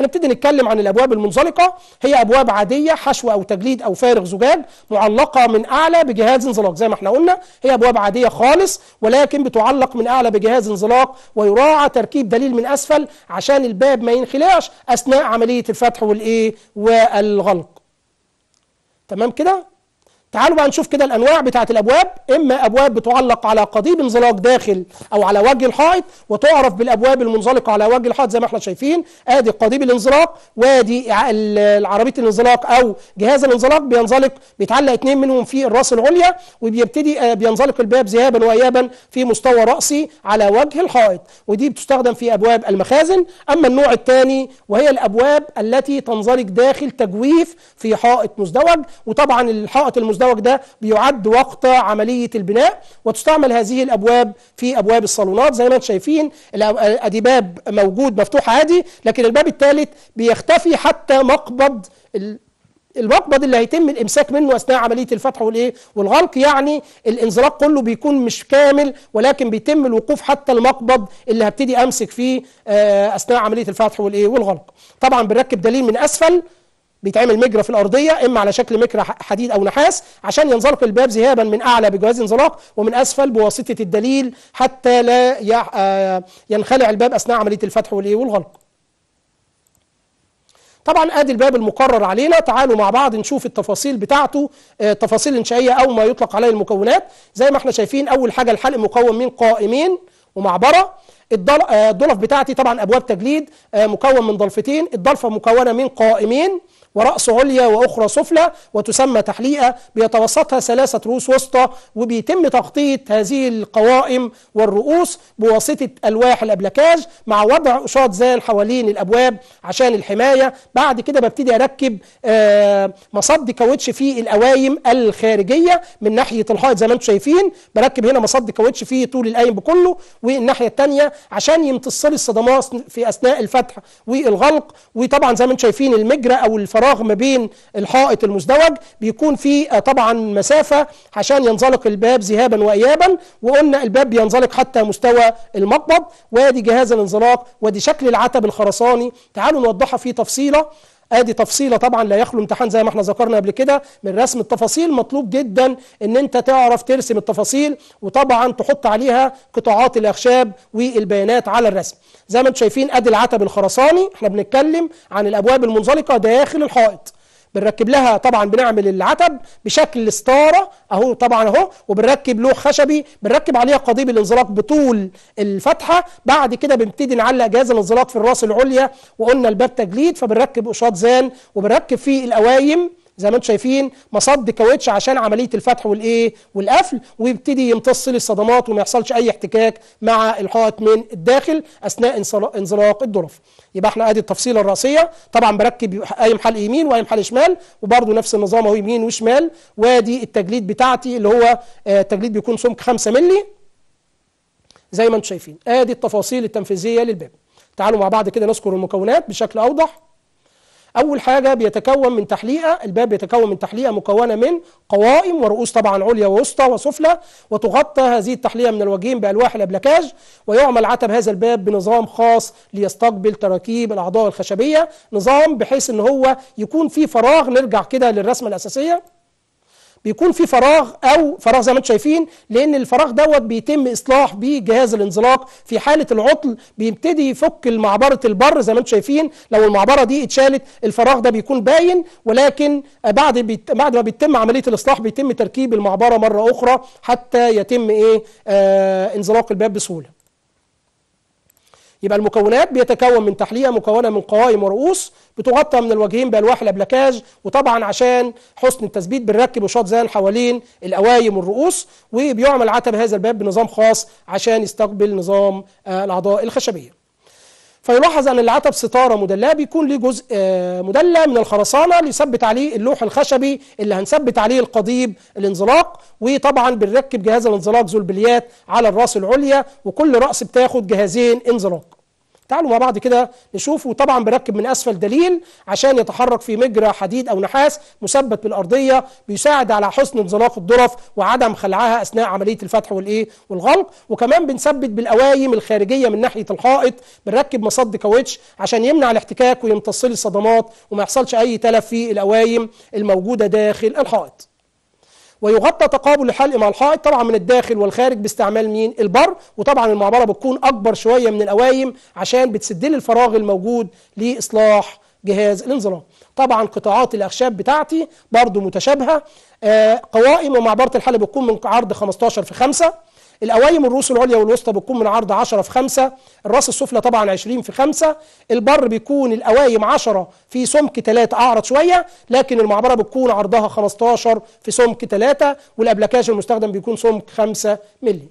هنبتدي نتكلم عن الابواب المنزلقه هي ابواب عاديه حشو او تجليد او فارغ زجاج معلقه من اعلى بجهاز انزلاق زي ما احنا قلنا هي ابواب عاديه خالص ولكن بتعلق من اعلى بجهاز انزلاق ويراعى تركيب دليل من اسفل عشان الباب ما ينخلعش اثناء عمليه الفتح والايه والغلق تمام كده تعالوا بقى نشوف كده الانواع بتاعه الابواب اما ابواب بتعلق على قضيب انزلاق داخل او على وجه الحائط وتعرف بالابواب المنزلقه على وجه الحائط زي ما احنا شايفين ادي قضيب الانزلاق وادي العربيه الانزلاق او جهاز الانزلاق بينزلق بيتعلق اثنين منهم في الراس العليا وبيبتدي آه، بينزلق الباب ذهابا وايابا في مستوى راسي على وجه الحائط ودي بتستخدم في ابواب المخازن اما النوع الثاني وهي الابواب التي تنزلق داخل تجويف في حائط مزدوج وطبعا الحائط المزدوج المزدوج ده بيعد وقت عملية البناء وتستعمل هذه الأبواب في أبواب الصالونات زي ما انتم شايفين أدي باب موجود مفتوح عادي لكن الباب الثالث بيختفي حتى مقبض المقبض اللي هيتم الامساك منه اثناء عمليه الفتح والايه والغلق يعني الانزلاق كله بيكون مش كامل ولكن بيتم الوقوف حتى المقبض اللي هبتدي امسك فيه آه، اثناء عمليه الفتح والايه والغلق طبعا بنركب دليل من اسفل بيتعمل مجرى في الارضيه اما على شكل مجرى حديد او نحاس عشان ينزلق الباب ذهابا من اعلى بجواز انزلاق ومن اسفل بواسطه الدليل حتى لا آه، ينخلع الباب اثناء عمليه الفتح والغلق. طبعا ادي الباب المقرر علينا تعالوا مع بعض نشوف التفاصيل بتاعته التفاصيل آه، الانشائيه او ما يطلق عليه المكونات زي ما احنا شايفين اول حاجه الحلق مكون من قائمين ومعبره الضلف آه، بتاعتي طبعا ابواب تجليد آه، مكون من ضلفتين الضلفه مكونه من قائمين ورأس عليا وأخرى سفلى وتسمى تحليقة بيتوسطها ثلاثة رؤوس وسطى وبيتم تخطيط هذه القوائم والرؤوس بواسطة ألواح الأبلكاج مع وضع قشاط زال حوالين الأبواب عشان الحماية بعد كده ببتدي أركب آه، مصد كاوتش في القوايم الخارجية من ناحية الحائط زي ما انتم شايفين بركب هنا مصد كاوتش فيه طول القايم بكله والناحية الثانيه عشان يمتص لي الصدمات في اثناء الفتح والغلق وطبعا زي ما انتم شايفين المجرى او الفراغ ما بين الحائط المزدوج بيكون في آه، طبعا مسافه عشان ينزلق الباب ذهابا وايابا وقلنا الباب بينزلق حتى مستوى المقبض وادي جهاز الانزلاق وادي شكل العتب الخرساني تعالوا نوضحها في تفصيله ادي تفصيله طبعا لا يخلو امتحان زي ما احنا ذكرنا قبل كده من رسم التفاصيل مطلوب جدا ان انت تعرف ترسم التفاصيل وطبعا تحط عليها قطاعات الاخشاب والبيانات على الرسم زي ما انتم شايفين ادي العتب الخرساني احنا بنتكلم عن الابواب المنزلقه داخل الحائط بنركب لها طبعا بنعمل العتب بشكل ستاره اهو طبعا اهو وبنركب لوح خشبي بنركب عليها قضيب الانزلاق بطول الفتحه بعد كده بنبتدي نعلق جهاز الانزلاق في الراس العليا وقلنا الباب تجليد فبنركب قشاط زان وبنركب فيه القوايم زي ما انتم شايفين مصد كاوتش عشان عمليه الفتح والايه والقفل ويبتدي يمتص لي الصدمات وما يحصلش اي احتكاك مع الحائط من الداخل اثناء انزلاق الظرف يبقى احنا ادي التفصيله الراسيه طبعا بركب اي محل يمين واي محل شمال وبرده نفس النظام اهو يمين وشمال وادي التجليد بتاعتي اللي هو التجليد آه، بيكون سمك 5 مللي زي ما انتم شايفين ادي التفاصيل التنفيذيه للباب تعالوا مع بعض كده نذكر المكونات بشكل اوضح أول حاجة بيتكون من تحليقة الباب بيتكون من تحليقة مكونة من قوائم ورؤوس طبعا عليا ووسطى وسفلى وتغطى هذه التحليقة من الوجهين بألواح الأبلكاج ويعمل عتب هذا الباب بنظام خاص ليستقبل تراكيب الأعضاء الخشبية نظام بحيث أن هو يكون في فراغ نرجع كده للرسمة الأساسية بيكون في فراغ او فراغ زي ما انتم شايفين لان الفراغ دوت بيتم اصلاح بجهاز الانزلاق في حاله العطل بيبتدي يفك المعبره البر زي ما انتم شايفين لو المعبره دي اتشالت الفراغ ده بيكون باين ولكن بعد بيت بعد ما بيتم عمليه الاصلاح بيتم تركيب المعبره مره اخرى حتى يتم ايه آه انزلاق الباب بسهوله يبقى المكونات بيتكون من تحليه مكونه من قوائم ورؤوس بتغطى من الوجهين بالواح الابلكاج وطبعا عشان حسن التثبيت بنركب وشاط زان حوالين القوايم والرؤوس وبيعمل عتب هذا الباب بنظام خاص عشان يستقبل نظام آه، الاعضاء الخشبيه فيلاحظ أن العتب ستارة مدلاة بيكون ليه جزء آه، مدلى من الخرسانة ليثبت عليه اللوح الخشبي اللي هنثبت عليه القضيب الانزلاق وطبعا بنركب جهاز الانزلاق ذو البليات على الراس العليا وكل رأس بتاخد جهازين انزلاق تعالوا مع بعض كده نشوف وطبعا بركب من اسفل دليل عشان يتحرك في مجرى حديد او نحاس مثبت بالارضيه بيساعد على حسن انزلاق الظرف وعدم خلعها اثناء عمليه الفتح والايه والغلق وكمان بنثبت بالاوايم الخارجيه من ناحيه الحائط بنركب مصد كاوتش عشان يمنع الاحتكاك ويمتص لي الصدمات وما يحصلش اي تلف في الاوايم الموجوده داخل الحائط ويغطى تقابل الحلق مع الحائط طبعا من الداخل والخارج باستعمال مين البر وطبعا المعبره بتكون اكبر شويه من الاوايم عشان بتسد لي الفراغ الموجود لاصلاح جهاز الانزلاق طبعا قطاعات الاخشاب بتاعتي برضو متشابهه آه، قوائم ومعبره الحلق بتكون من عرض 15 في 5 الاوايم الرؤوس العليا والوسطى بتكون من عرض 10 في 5 الراس السفلى طبعا 20 في 5 البر بيكون الاوايم 10 في سمك 3 اعرض شويه لكن المعبره بتكون عرضها 15 في سمك 3 والابلكاج المستخدم بيكون سمك 5 مللي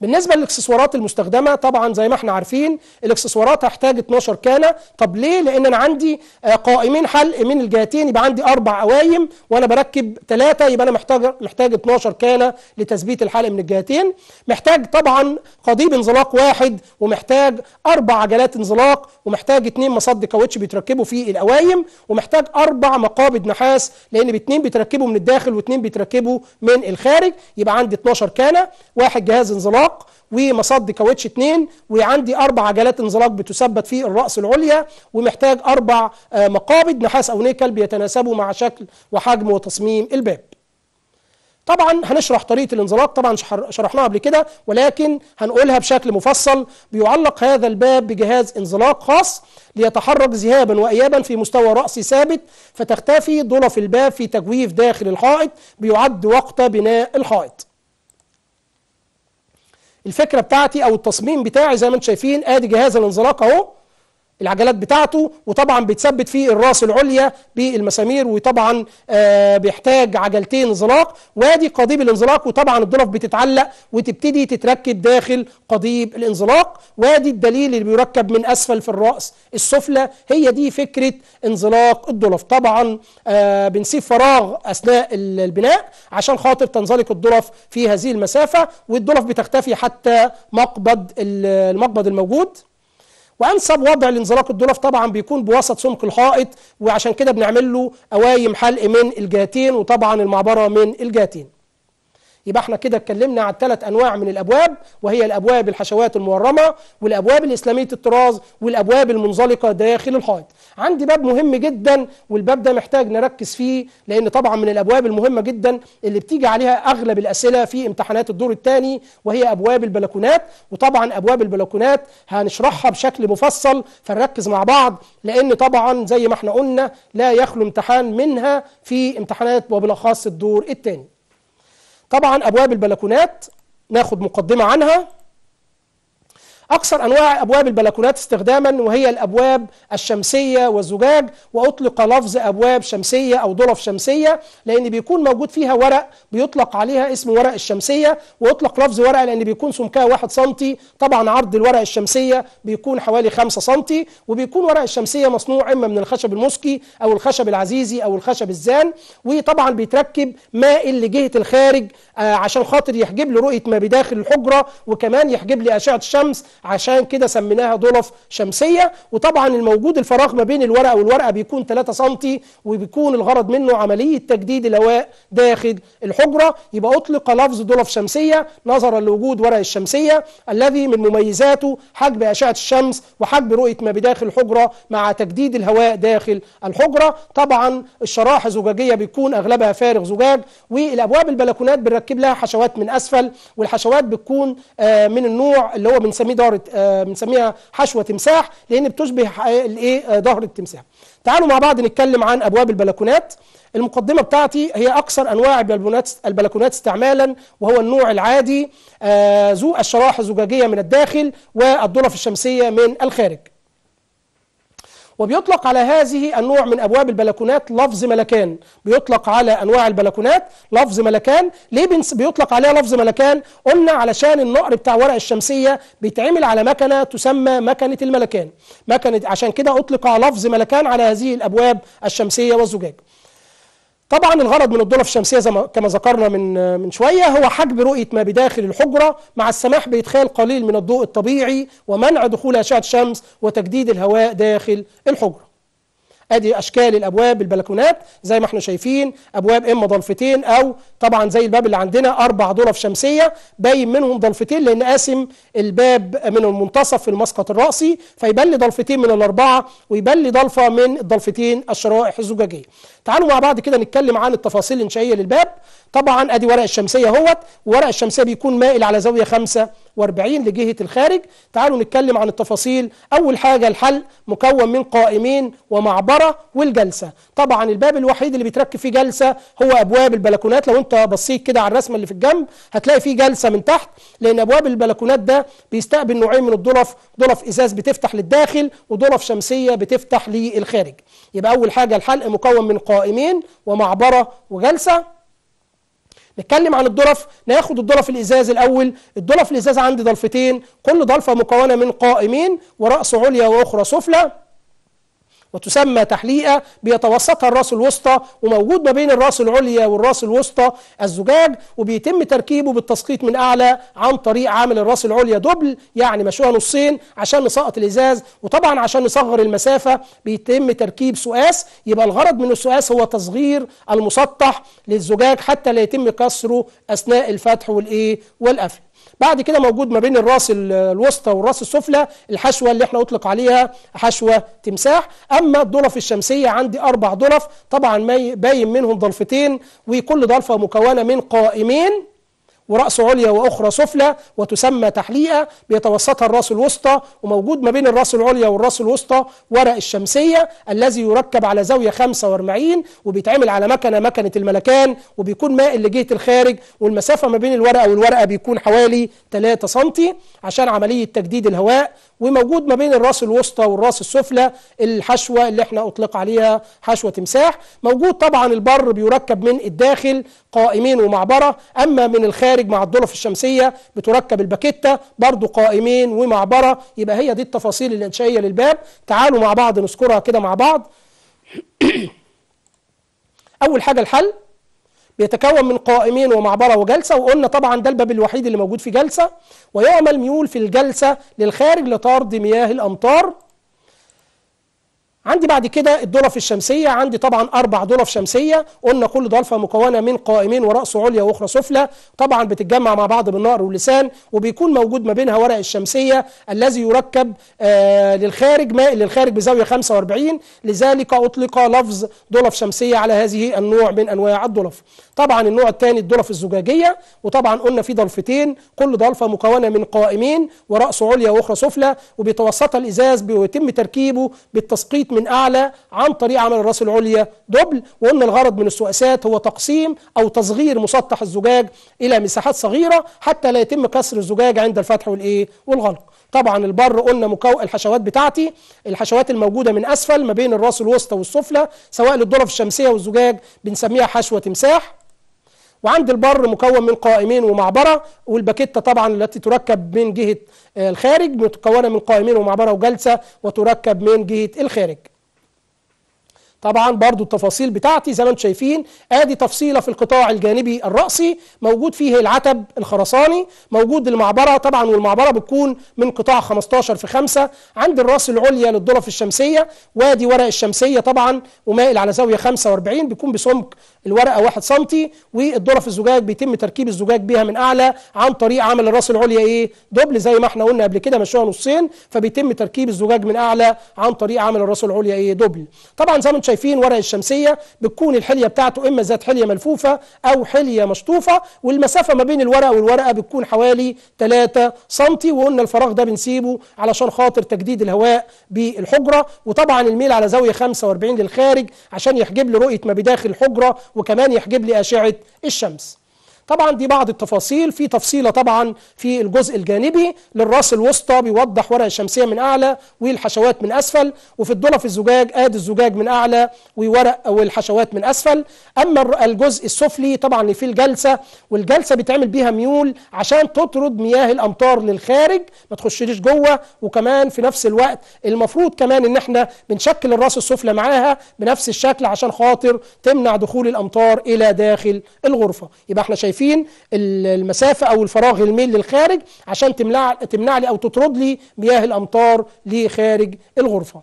بالنسبه للاكسسوارات المستخدمه طبعا زي ما احنا عارفين الاكسسوارات هحتاج 12 كانه طب ليه لان انا عندي آه، قائمين حلق من الجهتين يبقى عندي اربع قوايم وانا بركب ثلاثه يبقى انا محتاج محتاج 12 كانه لتثبيت الحلق من الجهتين محتاج طبعا قضيب انزلاق واحد ومحتاج اربع عجلات انزلاق ومحتاج اثنين مصد كاوتش بيتركبوا في القوايم ومحتاج اربع مقابض نحاس لان اثنين بيتركبوا من الداخل واثنين بيتركبوا من الخارج يبقى عندي 12 كانه واحد جهاز انزلاق انزلاق ومصد كاوتش 2 وعندي اربع عجلات انزلاق بتثبت في الراس العليا ومحتاج اربع آه، مقابض نحاس او نيكل بيتناسبوا مع شكل وحجم وتصميم الباب. طبعا هنشرح طريقه الانزلاق طبعا شرحناها قبل كده ولكن هنقولها بشكل مفصل بيعلق هذا الباب بجهاز انزلاق خاص ليتحرك ذهابا وايابا في مستوى راسي ثابت فتختفي ضلف الباب في تجويف داخل الحائط بيعد وقت بناء الحائط الفكرة بتاعتي أو التصميم بتاعي زي ما انتم شايفين آدي جهاز الانزلاق أهو العجلات بتاعته وطبعا بيتثبت فيه الراس العليا بالمسامير وطبعا آه، بيحتاج عجلتين انزلاق وادي قضيب الانزلاق وطبعا الدولف بتتعلق وتبتدي تتركب داخل قضيب الانزلاق وادي الدليل اللي بيركب من اسفل في الراس السفلى هي دي فكره انزلاق الدولف طبعا آه، بنسيب فراغ اثناء البناء عشان خاطر تنزلق الدولف في هذه المسافه والدولف بتختفي حتى مقبض المقبض الموجود وانسب وضع لانزلاق الدولاب طبعا بيكون بوسط سمك الحائط وعشان كده بنعمل له قوايم حلق من الجهتين وطبعا المعبره من الجهتين يبقى احنا كده اتكلمنا على ثلاث انواع من الابواب وهي الابواب الحشوات المورمه والابواب الاسلاميه الطراز والابواب المنزلقه داخل الحائط. عندي باب مهم جدا والباب ده محتاج نركز فيه لان طبعا من الابواب المهمه جدا اللي بتيجي عليها اغلب الاسئله في امتحانات الدور الثاني وهي ابواب البلكونات وطبعا ابواب البلكونات هنشرحها بشكل مفصل فنركز مع بعض لان طبعا زي ما احنا قلنا لا يخلو امتحان منها في امتحانات وبالاخص الدور الثاني. طبعا أبواب البلكونات ناخد مقدمة عنها أكثر أنواع أبواب البلكونات استخداما وهي الأبواب الشمسية والزجاج وأطلق لفظ أبواب شمسية أو ضلف شمسية لأن بيكون موجود فيها ورق بيطلق عليها اسم ورق الشمسية وأطلق لفظ ورق لأن بيكون سمكها 1 سم طبعا عرض الورق الشمسية بيكون حوالي 5 سم وبيكون ورق الشمسية مصنوع إما من الخشب المسكي أو الخشب العزيزي أو الخشب الزان وطبعا بيتركب مائل لجهة الخارج آه، عشان خاطر يحجب لي رؤية ما بداخل الحجرة وكمان يحجب لي أشعة الشمس عشان كده سميناها دولف شمسية وطبعا الموجود الفراغ ما بين الورقة والورقة بيكون 3 سم وبيكون الغرض منه عملية تجديد الهواء داخل الحجرة يبقى أطلق لفظ دولف شمسية نظرا لوجود ورق الشمسية الذي من مميزاته حجب أشعة الشمس وحجب رؤية ما بداخل الحجرة مع تجديد الهواء داخل الحجرة طبعا الشرائح الزجاجية بيكون أغلبها فارغ زجاج والأبواب البلكونات بنركب لها حشوات من أسفل والحشوات بتكون آه، من النوع اللي هو بنسميه ظهر آه، بنسميها حشوه تمساح لان بتشبه آه، الايه آه، ظهر التمساح تعالوا مع بعض نتكلم عن ابواب البلكونات المقدمة بتاعتي هي أكثر أنواع البلكونات استعمالا وهو النوع العادي ذو الشرايح الزجاجية من الداخل والضلف الشمسية من الخارج وبيطلق على هذه النوع من أبواب البلكونات لفظ ملكان بيطلق على أنواع البلكونات لفظ ملكان ليه بيطلق عليها لفظ ملكان قلنا علشان النقر بتاع ورق الشمسية بيتعمل على مكنة تسمى مكنة الملكان مكنة عشان كده أطلق لفظ ملكان على هذه الأبواب الشمسية والزجاج طبعا الغرض من الدولف الشمسيه كما ذكرنا من من شويه هو حجب رؤيه ما بداخل الحجره مع السماح بادخال قليل من الضوء الطبيعي ومنع دخول اشعه الشمس وتجديد الهواء داخل الحجره ادي اشكال الابواب البلكونات زي ما احنا شايفين ابواب اما ضلفتين او طبعا زي الباب اللي عندنا اربع دولف شمسيه باين منهم ضلفتين لان قاسم الباب من المنتصف في المسقط الراسي فيبلي ضلفتين من الاربعه ويبلي ضلفه من الضلفتين الشرائح الزجاجيه تعالوا مع بعض كده نتكلم عن التفاصيل الانشائيه للباب طبعا ادي ورق الشمسيه اهوت ورق الشمسيه بيكون مائل على زاويه 45 لجهه الخارج تعالوا نتكلم عن التفاصيل اول حاجه الحل مكون من قائمين ومعبره والجلسه طبعا الباب الوحيد اللي بيتركب فيه جلسه هو ابواب البلكونات لو انت بصيت كده على الرسمه اللي في الجنب هتلاقي فيه جلسه من تحت لان ابواب البلكونات ده بيستقبل نوعين من الضلف ضلف ازاز بتفتح للداخل وضلف شمسيه بتفتح للخارج يبقى اول حاجه الحلق مكون من قائمين ومعبرة وجلسة نتكلم عن الدرف ناخد الدرف الإزاز الأول الدرف الإزاز عندي ضلفتين كل ضلفة مكونة من قائمين ورأس عليا وأخرى سفلى وتسمى تحليقة بيتوسطها الراس الوسطى وموجود ما بين الراس العليا والراس الوسطى الزجاج وبيتم تركيبه بالتسقيط من أعلى عن طريق عامل الراس العليا دبل يعني مشوها نصين عشان نسقط الإزاز وطبعا عشان نصغر المسافة بيتم تركيب سؤاس يبقى الغرض من السؤاس هو تصغير المسطح للزجاج حتى لا يتم كسره أثناء الفتح والإيه والقفل بعد كده موجود ما بين الراس الوسطى والراس السفلى الحشوة اللي احنا أطلق عليها حشوة تمساح أما الضلف الشمسية عندي أربع ضلف طبعا باين منهم ضلفتين وكل ضلفة مكونة من قائمين ورأس عليا وأخرى سفلى وتسمى تحليقة بيتوسطها الرأس الوسطى وموجود ما بين الرأس العليا والرأس الوسطى ورق الشمسية الذي يركب على زاوية 45 وبيتعمل على مكنة مكنة الملكان وبيكون مائل لجهة الخارج والمسافة ما بين الورقة والورقة بيكون حوالي 3 سم عشان عملية تجديد الهواء وموجود ما بين الراس الوسطى والراس السفلى الحشوة اللي احنا أطلق عليها حشوة تمساح موجود طبعا البر بيركب من الداخل قائمين ومعبرة أما من الخارج مع الظلف الشمسية بتركب الباكيتة برضو قائمين ومعبرة يبقى هي دي التفاصيل الإنشائية للباب تعالوا مع بعض نذكرها كده مع بعض أول حاجة الحل بيتكون من قائمين ومعبره وجلسه وقلنا طبعا ده الباب الوحيد اللي موجود في جلسه ويعمل ميول في الجلسه للخارج لطرد مياه الامطار عندي بعد كده الضلف الشمسية عندي طبعا أربع ضلف شمسية قلنا كل ضلفة مكونة من قائمين ورأس عليا وأخرى سفلى طبعا بتتجمع مع بعض بالنار واللسان وبيكون موجود ما بينها ورق الشمسية الذي يركب آه للخارج مائل للخارج بزاوية 45 لذلك أطلق لفظ ضلف شمسية على هذه النوع من أنواع الضلف طبعا النوع الثاني الضلف الزجاجية وطبعا قلنا في ضلفتين كل ضلفة مكونة من قائمين ورأس عليا وأخرى سفلى وبيتوسطها الإزاز ويتم تركيبه بالتسقيط من أعلى عن طريق عمل الراس العليا دبل وقلنا الغرض من السؤاسات هو تقسيم أو تصغير مسطح الزجاج إلى مساحات صغيرة حتى لا يتم كسر الزجاج عند الفتح والإيه والغلق طبعا البر قلنا مكو... الحشوات بتاعتي الحشوات الموجودة من أسفل ما بين الراس الوسطى والسفلى سواء للظرف الشمسية والزجاج بنسميها حشوة تمساح وعند البر مكون من قائمين ومعبرة والباكيتة طبعا التي تركب من جهة آه، الخارج متكونة من قائمين ومعبرة وجلسة وتركب من جهة الخارج طبعا برضو التفاصيل بتاعتي زي ما انتم شايفين ادي تفصيله في القطاع الجانبي الرأسي موجود فيه العتب الخرساني موجود المعبرة طبعا والمعبرة بتكون من قطاع 15 في 5 عند الراس العليا للضلف الشمسية وادي ورق الشمسية طبعا ومائل على زاوية 45 بيكون بسمك الورقة 1 سم والضلف الزجاج بيتم تركيب الزجاج بيها من اعلى عن طريق عمل الراس العليا ايه دبل زي ما احنا قلنا قبل كده مشوها نصين فبيتم تركيب الزجاج من اعلى عن طريق عمل الراس العليا ايه دبل طبعا زي ما انتم شايفين ورق الشمسية بتكون الحلية بتاعته إما ذات حلية ملفوفة أو حلية مشطوفة والمسافة ما بين الورقة والورقة بتكون حوالي 3 سم وقلنا الفراغ ده بنسيبه علشان خاطر تجديد الهواء بالحجرة وطبعا الميل على زاوية 45 للخارج عشان يحجب لي رؤية ما بداخل الحجرة وكمان يحجب لي أشعة الشمس طبعا دي بعض التفاصيل في تفصيلة طبعا في الجزء الجانبي للراس الوسطى بيوضح ورق الشمسية من أعلى والحشوات من أسفل وفي الدولف الزجاج آد الزجاج من أعلى وورق والحشوات من أسفل أما الجزء السفلي طبعا اللي فيه الجلسة والجلسة بيتعمل بيها ميول عشان تطرد مياه الأمطار للخارج ما تخشليش جوه وكمان في نفس الوقت المفروض كمان ان احنا بنشكل الراس السفلى معاها بنفس الشكل عشان خاطر تمنع دخول الأمطار إلى داخل الغرفة يبقى احنا شايفين شايفين المسافة أو الفراغ الميل للخارج عشان تمنع تمنع لي أو تطرد لي مياه الأمطار لخارج الغرفة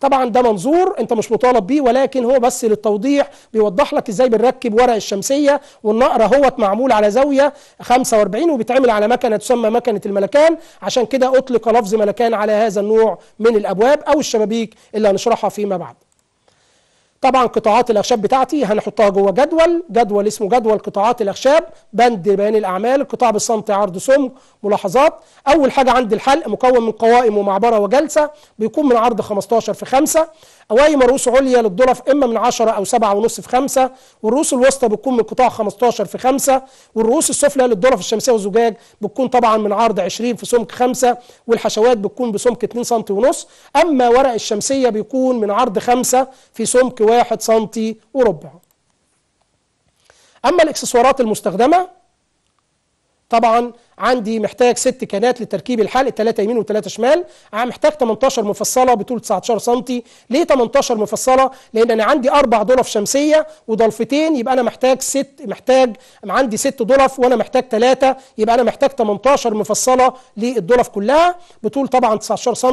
طبعا ده منظور انت مش مطالب بيه ولكن هو بس للتوضيح بيوضح لك ازاي بنركب ورق الشمسيه والنقره اهوت معمول على زاويه 45 وبيتعمل على مكنه تسمى مكنه الملكان عشان كده اطلق لفظ ملكان على هذا النوع من الابواب او الشبابيك اللي هنشرحها فيما بعد طبعا قطاعات الاخشاب بتاعتي هنحطها جوه جدول جدول اسمه جدول قطاعات الاخشاب بند بيان الاعمال قطاع بالصمت عرض سم ملاحظات اول حاجه عند الحلق مكون من قوائم ومعبره وجلسه بيكون من عرض 15 في 5 قوائم رؤوس عليا للدرف اما من 10 او 7.5 في 5 والرؤوس الوسطى بتكون من قطاع 15 في 5 والرؤوس السفلى للدرف الشمسيه والزجاج بتكون طبعا من عرض 20 في سمك 5 والحشوات بتكون بسمك 2 سم ونص اما ورق الشمسيه بيكون من عرض 5 في سمك واحد سنتي وربع أما الإكسسوارات المستخدمة طبعا عندي محتاج ست كانات لتركيب الحلق ثلاثه يمين وثلاثه شمال محتاج 18 مفصله بطول 19 سم ليه 18 مفصله لان انا عندي اربع دولف شمسيه وضلفتين يبقى انا محتاج ست محتاج عندي ست دولف وانا محتاج ثلاثه يبقى انا محتاج 18 مفصله للدولف كلها بطول طبعا 19 سم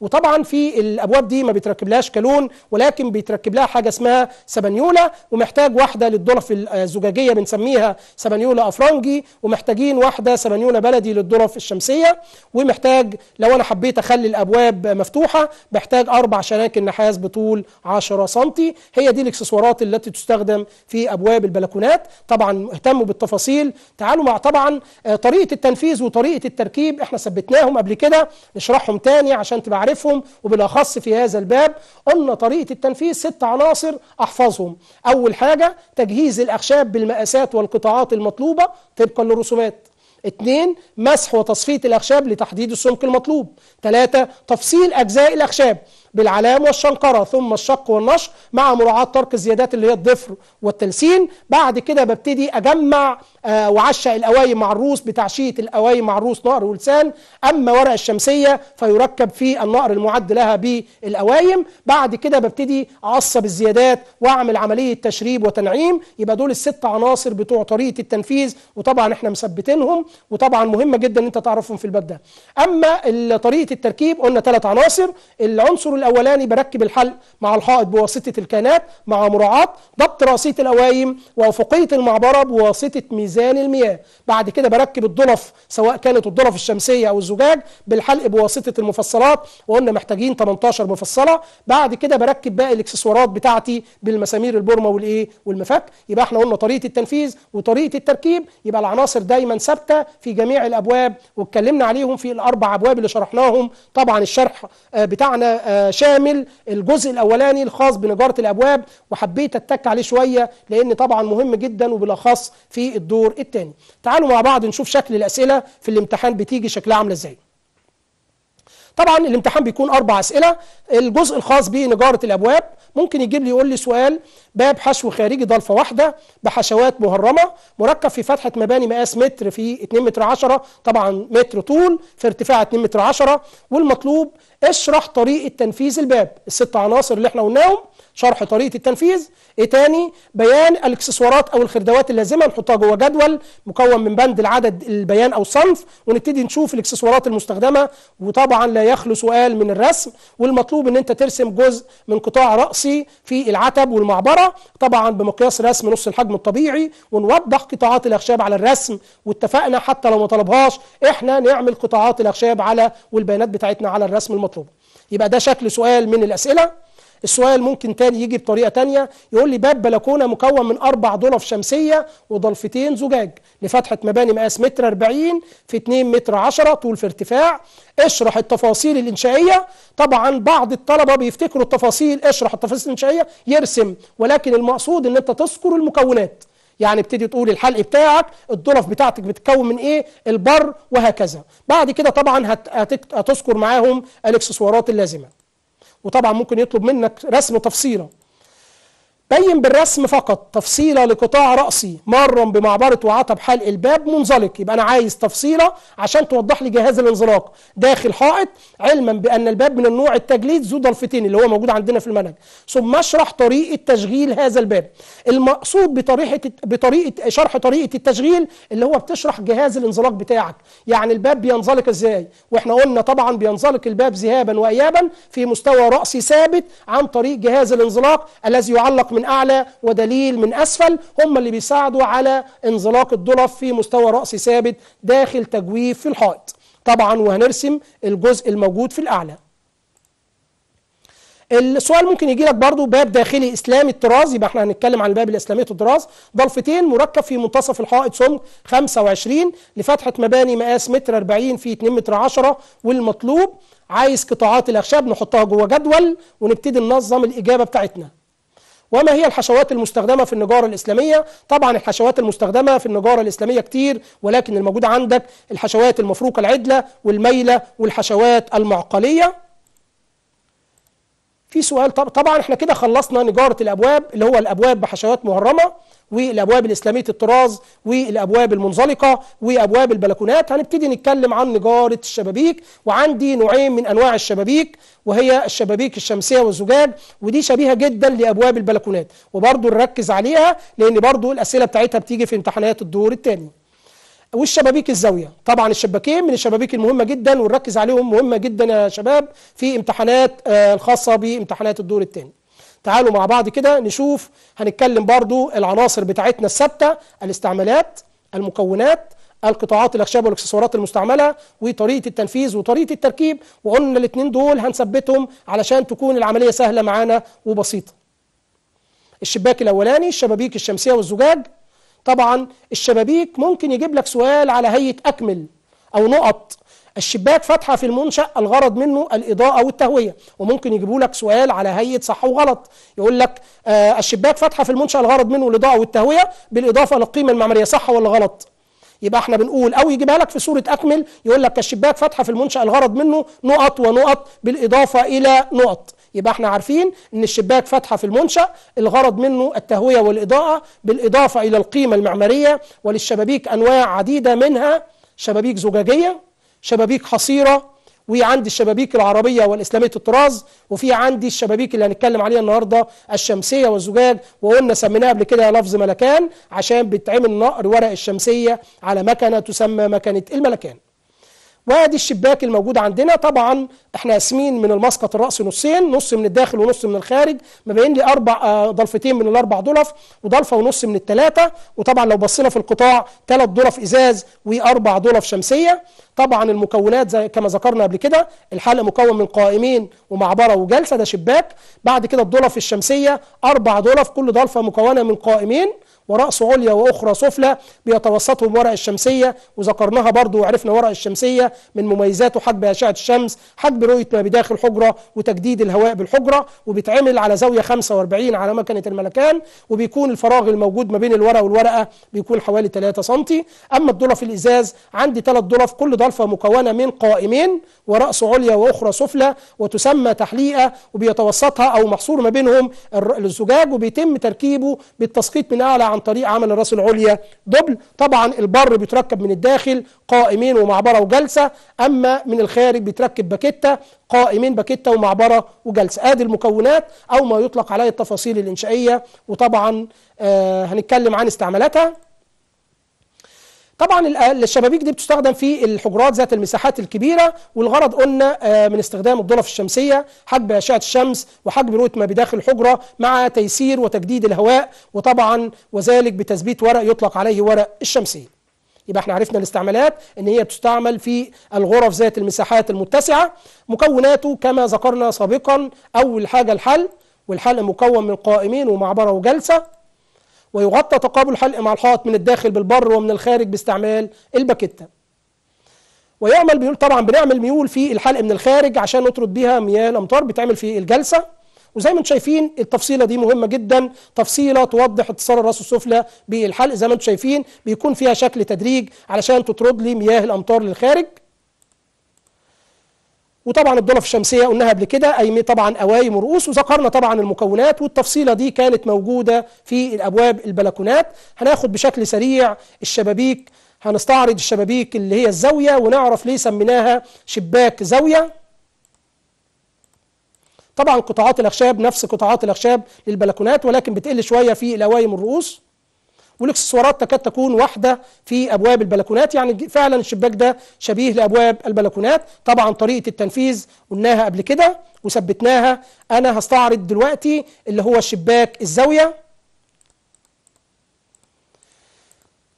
وطبعا في الابواب دي ما بيتركبلهاش كالون ولكن بيتركب لها حاجه اسمها سبانيولا ومحتاج واحده للدولف آه، الزجاجيه بنسميها سبانيولا افرنجي ومحتاجين واحده سبانيولا مليون بلدي للذرف الشمسية ومحتاج لو أنا حبيت أخلي الأبواب مفتوحة بحتاج أربع شراكن نحاس بطول 10 سم هي دي الاكسسوارات التي تستخدم في أبواب البلكونات طبعا اهتموا بالتفاصيل تعالوا مع طبعا آه، طريقة التنفيذ وطريقة التركيب احنا ثبتناهم قبل كده نشرحهم تاني عشان تبقى عارفهم وبالأخص في هذا الباب قلنا طريقة التنفيذ ست عناصر أحفظهم أول حاجة تجهيز الأخشاب بالمقاسات والقطاعات المطلوبة طبقا للرسومات اثنين مسح وتصفية الأخشاب لتحديد السمك المطلوب ثلاثة تفصيل أجزاء الأخشاب بالعلام والشنقرة ثم الشق والنشر مع مراعاة ترك الزيادات اللي هي الضفر والتلسين بعد كده ببتدي أجمع آه، وعشق القوايم مع الروس بتعشية الاوايم مع الروس نقر ولسان أما ورق الشمسية فيركب في النقر المعد لها بالاوايم بعد كده ببتدي أعصب الزيادات وأعمل عملية تشريب وتنعيم يبقى دول الست عناصر بتوع طريقة التنفيذ وطبعا احنا مثبتينهم وطبعا مهمة جدا أنت تعرفهم في الباب ده أما طريقة التركيب قلنا ثلاث عناصر العنصر الأولاني بركب الحلق مع الحائط بواسطة الكانات مع مراعاة ضبط رأسية الأوايم وأفقية المعبرة بواسطة ميزان المياه بعد كده بركب الضلف سواء كانت الضلف الشمسية أو الزجاج بالحلق بواسطة المفصلات وقلنا محتاجين 18 مفصلة بعد كده بركب باقي الاكسسوارات بتاعتي بالمسامير البورمة والإيه والمفك يبقى احنا قلنا طريقة التنفيذ وطريقة التركيب يبقى العناصر دايما ثابتة في جميع الأبواب واتكلمنا عليهم في الأربع أبواب اللي شرحناهم طبعا الشرح آه، بتاعنا آه، شامل الجزء الاولاني الخاص بنجاره الابواب وحبيت اتك عليه شويه لان طبعا مهم جدا وبالاخص في الدور الثاني تعالوا مع بعض نشوف شكل الاسئله في الامتحان بتيجي شكلها عامله ازاي طبعا الامتحان بيكون اربع اسئله الجزء الخاص بنجاره الابواب ممكن يجيب لي يقول لي سؤال باب حشو خارجي ضلفه واحده بحشوات مهرمه مركب في فتحه مباني مقاس متر في 2 متر 10 طبعا متر طول في ارتفاع 2 متر 10 والمطلوب اشرح طريقه تنفيذ الباب الست عناصر اللي احنا قلناهم شرح طريقه التنفيذ ايه تاني بيان الاكسسوارات او الخردوات اللازمه نحطها جوه جدول مكون من بند العدد البيان او الصنف ونبتدي نشوف الاكسسوارات المستخدمه وطبعا لا يخلو سؤال من الرسم والمطلوب ان انت ترسم جزء من قطاع راسي في العتب والمعبره طبعا بمقياس رسم نص الحجم الطبيعي ونوضح قطاعات الاخشاب على الرسم واتفقنا حتى لو ما طلبهاش احنا نعمل قطاعات الاخشاب على والبيانات بتاعتنا على الرسم المطلوب يبقى ده شكل سؤال من الاسئله السؤال ممكن تاني يجي بطريقه تانيه يقول لي باب بلكونه مكون من اربع ضلف شمسيه وضلفتين زجاج لفتحه مباني مقاس متر 40 في 2 متر 10 طول في ارتفاع اشرح التفاصيل الانشائيه طبعا بعض الطلبه بيفتكروا التفاصيل اشرح التفاصيل الانشائيه يرسم ولكن المقصود ان انت تذكر المكونات يعني ابتدي تقول الحلق بتاعك الضلف بتاعتك بتتكون من ايه البر وهكذا بعد كده طبعا هتذكر معاهم الاكسسوارات اللازمه وطبعا ممكن يطلب منك رسم تفصيله بين بالرسم فقط تفصيلة لقطاع رأسي مرا بمعبرة وعتب حلق الباب منزلق يبقى أنا عايز تفصيلة عشان توضح لي جهاز الانزلاق داخل حائط علما بأن الباب من النوع التجليد ذو ضلفتين اللي هو موجود عندنا في المنهج ثم أشرح طريقة تشغيل هذا الباب المقصود بطريقة, بطريقة شرح طريقة التشغيل اللي هو بتشرح جهاز الانزلاق بتاعك يعني الباب بينزلق إزاي وإحنا قلنا طبعا بينزلق الباب ذهابا وإيابا في مستوى رأسي ثابت عن طريق جهاز الانزلاق الذي يعلق من أعلى ودليل من أسفل هم اللي بيساعدوا على انزلاق الدولف في مستوى رأسي ثابت داخل تجويف في الحائط طبعا وهنرسم الجزء الموجود في الأعلى السؤال ممكن يجي لك برضه باب داخلي اسلامي الطراز يبقى احنا هنتكلم عن الباب الاسلامي الطراز ضلفتين مركب في منتصف الحائط سمك 25 لفتحه مباني مقاس متر 40 في 2 متر 10 والمطلوب عايز قطاعات الاخشاب نحطها جوه جدول ونبتدي ننظم الاجابه بتاعتنا وما هي الحشوات المستخدمة في النجارة الإسلامية طبعا الحشوات المستخدمة في النجارة الإسلامية كتير ولكن الموجودة عندك الحشوات المفروكة العدلة والميلة والحشوات المعقلية في سؤال طبعا احنا كده خلصنا نجارة الأبواب اللي هو الأبواب بحشوات مهرمة والابواب الاسلاميه الطراز والابواب المنزلقه وابواب البلكونات هنبتدي نتكلم عن نجاره الشبابيك وعندي نوعين من انواع الشبابيك وهي الشبابيك الشمسيه والزجاج ودي شبيهه جدا لابواب البلكونات وبرضه نركز عليها لان برضه الاسئله بتاعتها بتيجي في امتحانات الدور الثاني والشبابيك الزاوية طبعا الشباكين من الشبابيك المهمة جدا ونركز عليهم مهمة جدا يا شباب في امتحانات آه، الخاصة بامتحانات الدور الثاني تعالوا مع بعض كده نشوف هنتكلم برضو العناصر بتاعتنا الثابتة الاستعمالات المكونات القطاعات الاخشاب والاكسسوارات المستعمله وطريقه التنفيذ وطريقه التركيب وقلنا الاثنين دول هنثبتهم علشان تكون العمليه سهله معانا وبسيطه. الشباك الاولاني الشبابيك الشمسيه والزجاج طبعا الشبابيك ممكن يجيب لك سؤال على هيئه اكمل او نقط الشباك فتحه في المنشا الغرض منه الاضاءه والتهويه وممكن يجيبوا لك سؤال على هيئه صح وغلط يقول لك آه الشباك فتحه في المنشا الغرض منه الاضاءه والتهويه بالاضافه للقيمه المعماريه صح ولا غلط يبقى احنا بنقول او يجيبها لك في صوره اكمل يقول لك الشباك فتحه في المنشا الغرض منه نقط ونقط بالاضافه الى نقط يبقى احنا عارفين ان الشباك فتحه في المنشا الغرض منه التهويه والاضاءه بالاضافه الى القيمه المعماريه وللشبابيك انواع عديده منها شبابيك زجاجيه شبابيك حصيرة وعندي الشبابيك العربية والإسلامية الطراز وفي عندي الشبابيك اللي هنتكلم عليها النهاردة الشمسية والزجاج وقلنا سميناها قبل كده لفظ ملكان عشان بيتعمل نقر ورق الشمسية على مكنة تسمى مكنة الملكان وادي الشباك الموجود عندنا طبعا احنا قاسمين من المسقط الراس نصين نص من الداخل ونص من الخارج ما بين لي اربع آه، ضلفتين من الاربع ضلف وضلفه ونص من الثلاثه وطبعا لو بصينا في القطاع ثلاث ضلف ازاز واربع ضلف شمسيه طبعا المكونات زي كما ذكرنا قبل كده الحلق مكون من قائمين ومعبره وجلسه ده شباك بعد كده الضلف الشمسيه اربع ضلف كل ضلفه مكونه من قائمين ورأس عليا وأخرى سفلى بيتوسطهم ورق الشمسية وذكرناها برضو وعرفنا ورق الشمسية من مميزاته حجب أشعة الشمس حجب رؤية ما بداخل الحجرة وتجديد الهواء بالحجرة وبيتعمل على زاوية 45 على مكنة الملكان وبيكون الفراغ الموجود ما بين الورق والورقة بيكون حوالي 3 سم أما الضلف الإزاز عندي 3 ضلف كل ضلفة مكونة من قائمين ورأس عليا وأخرى سفلى وتسمى تحليقة وبيتوسطها أو محصور ما بينهم الزجاج وبيتم تركيبه بالتسقيط من أعلى عن طريق عمل الراس العليا دبل طبعا البر بيتركب من الداخل قائمين ومعبره وجلسه اما من الخارج بيتركب باكيته قائمين باكيته ومعبره وجلسه ادي المكونات او ما يطلق عليه التفاصيل الانشائيه وطبعا آه هنتكلم عن استعمالاتها طبعا الشبابيك دي بتستخدم في الحجرات ذات المساحات الكبيرة والغرض قلنا آه، من استخدام الضلف الشمسية حجب أشعة الشمس وحجب رؤية ما بداخل الحجرة مع تيسير وتجديد الهواء وطبعا وذلك بتثبيت ورق يطلق عليه ورق الشمسية يبقى احنا عرفنا الاستعمالات ان هي بتستعمل في الغرف ذات المساحات المتسعة مكوناته كما ذكرنا سابقا أول حاجة الحل والحل مكون من قائمين ومعبرة وجلسة ويغطى تقابل الحلق مع الحائط من الداخل بالبر ومن الخارج باستعمال الباكيته ويعمل بيقول طبعا بنعمل ميول في الحلق من الخارج عشان نطرد بيها مياه الامطار بتعمل في الجلسه وزي ما انتم شايفين التفصيله دي مهمه جدا تفصيله توضح اتصال الراس السفلى بالحلق زي ما انتم شايفين بيكون فيها شكل تدريج علشان تطرد لي مياه الامطار للخارج وطبعا الدولف الشمسية قلناها قبل كده أي طبعا أوايم ورؤوس وذكرنا طبعا المكونات والتفصيلة دي كانت موجودة في الأبواب البلكونات هناخد بشكل سريع الشبابيك هنستعرض الشبابيك اللي هي الزاوية ونعرف ليه سميناها شباك زاوية طبعا قطاعات الأخشاب نفس قطاعات الأخشاب للبلكونات ولكن بتقل شوية في الأوايم والرؤوس والاكسسوارات تكاد تكون واحده في ابواب البلكونات يعني فعلا الشباك ده شبيه لابواب البلكونات طبعا طريقه التنفيذ قلناها قبل كده وثبتناها انا هستعرض دلوقتي اللي هو الشباك الزاويه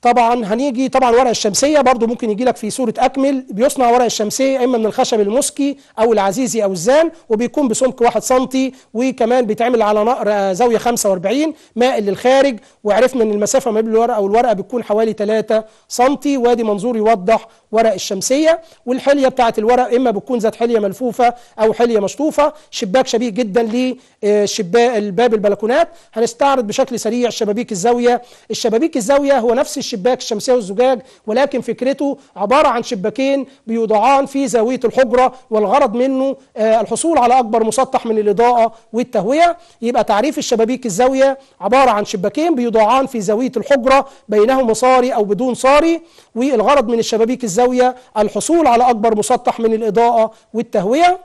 طبعا هنيجي طبعا ورق الشمسيه برضو ممكن يجي لك في صورة اكمل بيصنع ورق الشمسيه اما من الخشب المسكي او العزيزي او الزان وبيكون بسمك 1 سم وكمان بيتعمل على نقر آه، زاويه 45 مائل للخارج وعرفنا ان المسافه ما بين الورقه والورقه بتكون حوالي 3 سم وادي منظور يوضح ورق الشمسيه والحليه بتاعه الورق اما بتكون ذات حليه ملفوفه او حليه مشطوفه شباك شبيه جدا لشباك آه، الباب البلكونات هنستعرض بشكل سريع شبابيك الزاويه الشبابيك الزاويه هو نفس الشباك الشمسية والزجاج ولكن فكرته عبارة عن شباكين بيوضعان في زاوية الحجرة والغرض منه آه، الحصول على أكبر مسطح من الإضاءة والتهوية يبقى تعريف الشبابيك الزاوية عبارة عن شباكين بيوضعان في زاوية الحجرة بينهما صاري أو بدون صاري والغرض من الشبابيك الزاوية الحصول على أكبر مسطح من الإضاءة والتهوية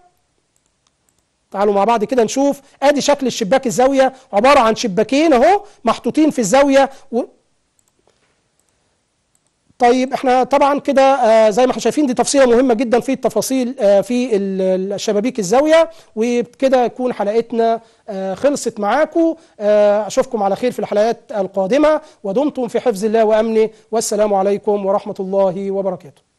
تعالوا مع بعض كده نشوف ادي شكل الشباك الزاويه عباره عن شباكين اهو محطوطين في الزاويه و... طيب احنا طبعا كده آه، زي ما احنا شايفين دي تفصيله مهمه جدا في التفاصيل آه، في الشبابيك الزاويه وبكده يكون حلقتنا آه، خلصت معاكم اشوفكم على خير في الحلقات القادمه ودمتم في حفظ الله وامنه والسلام عليكم ورحمه الله وبركاته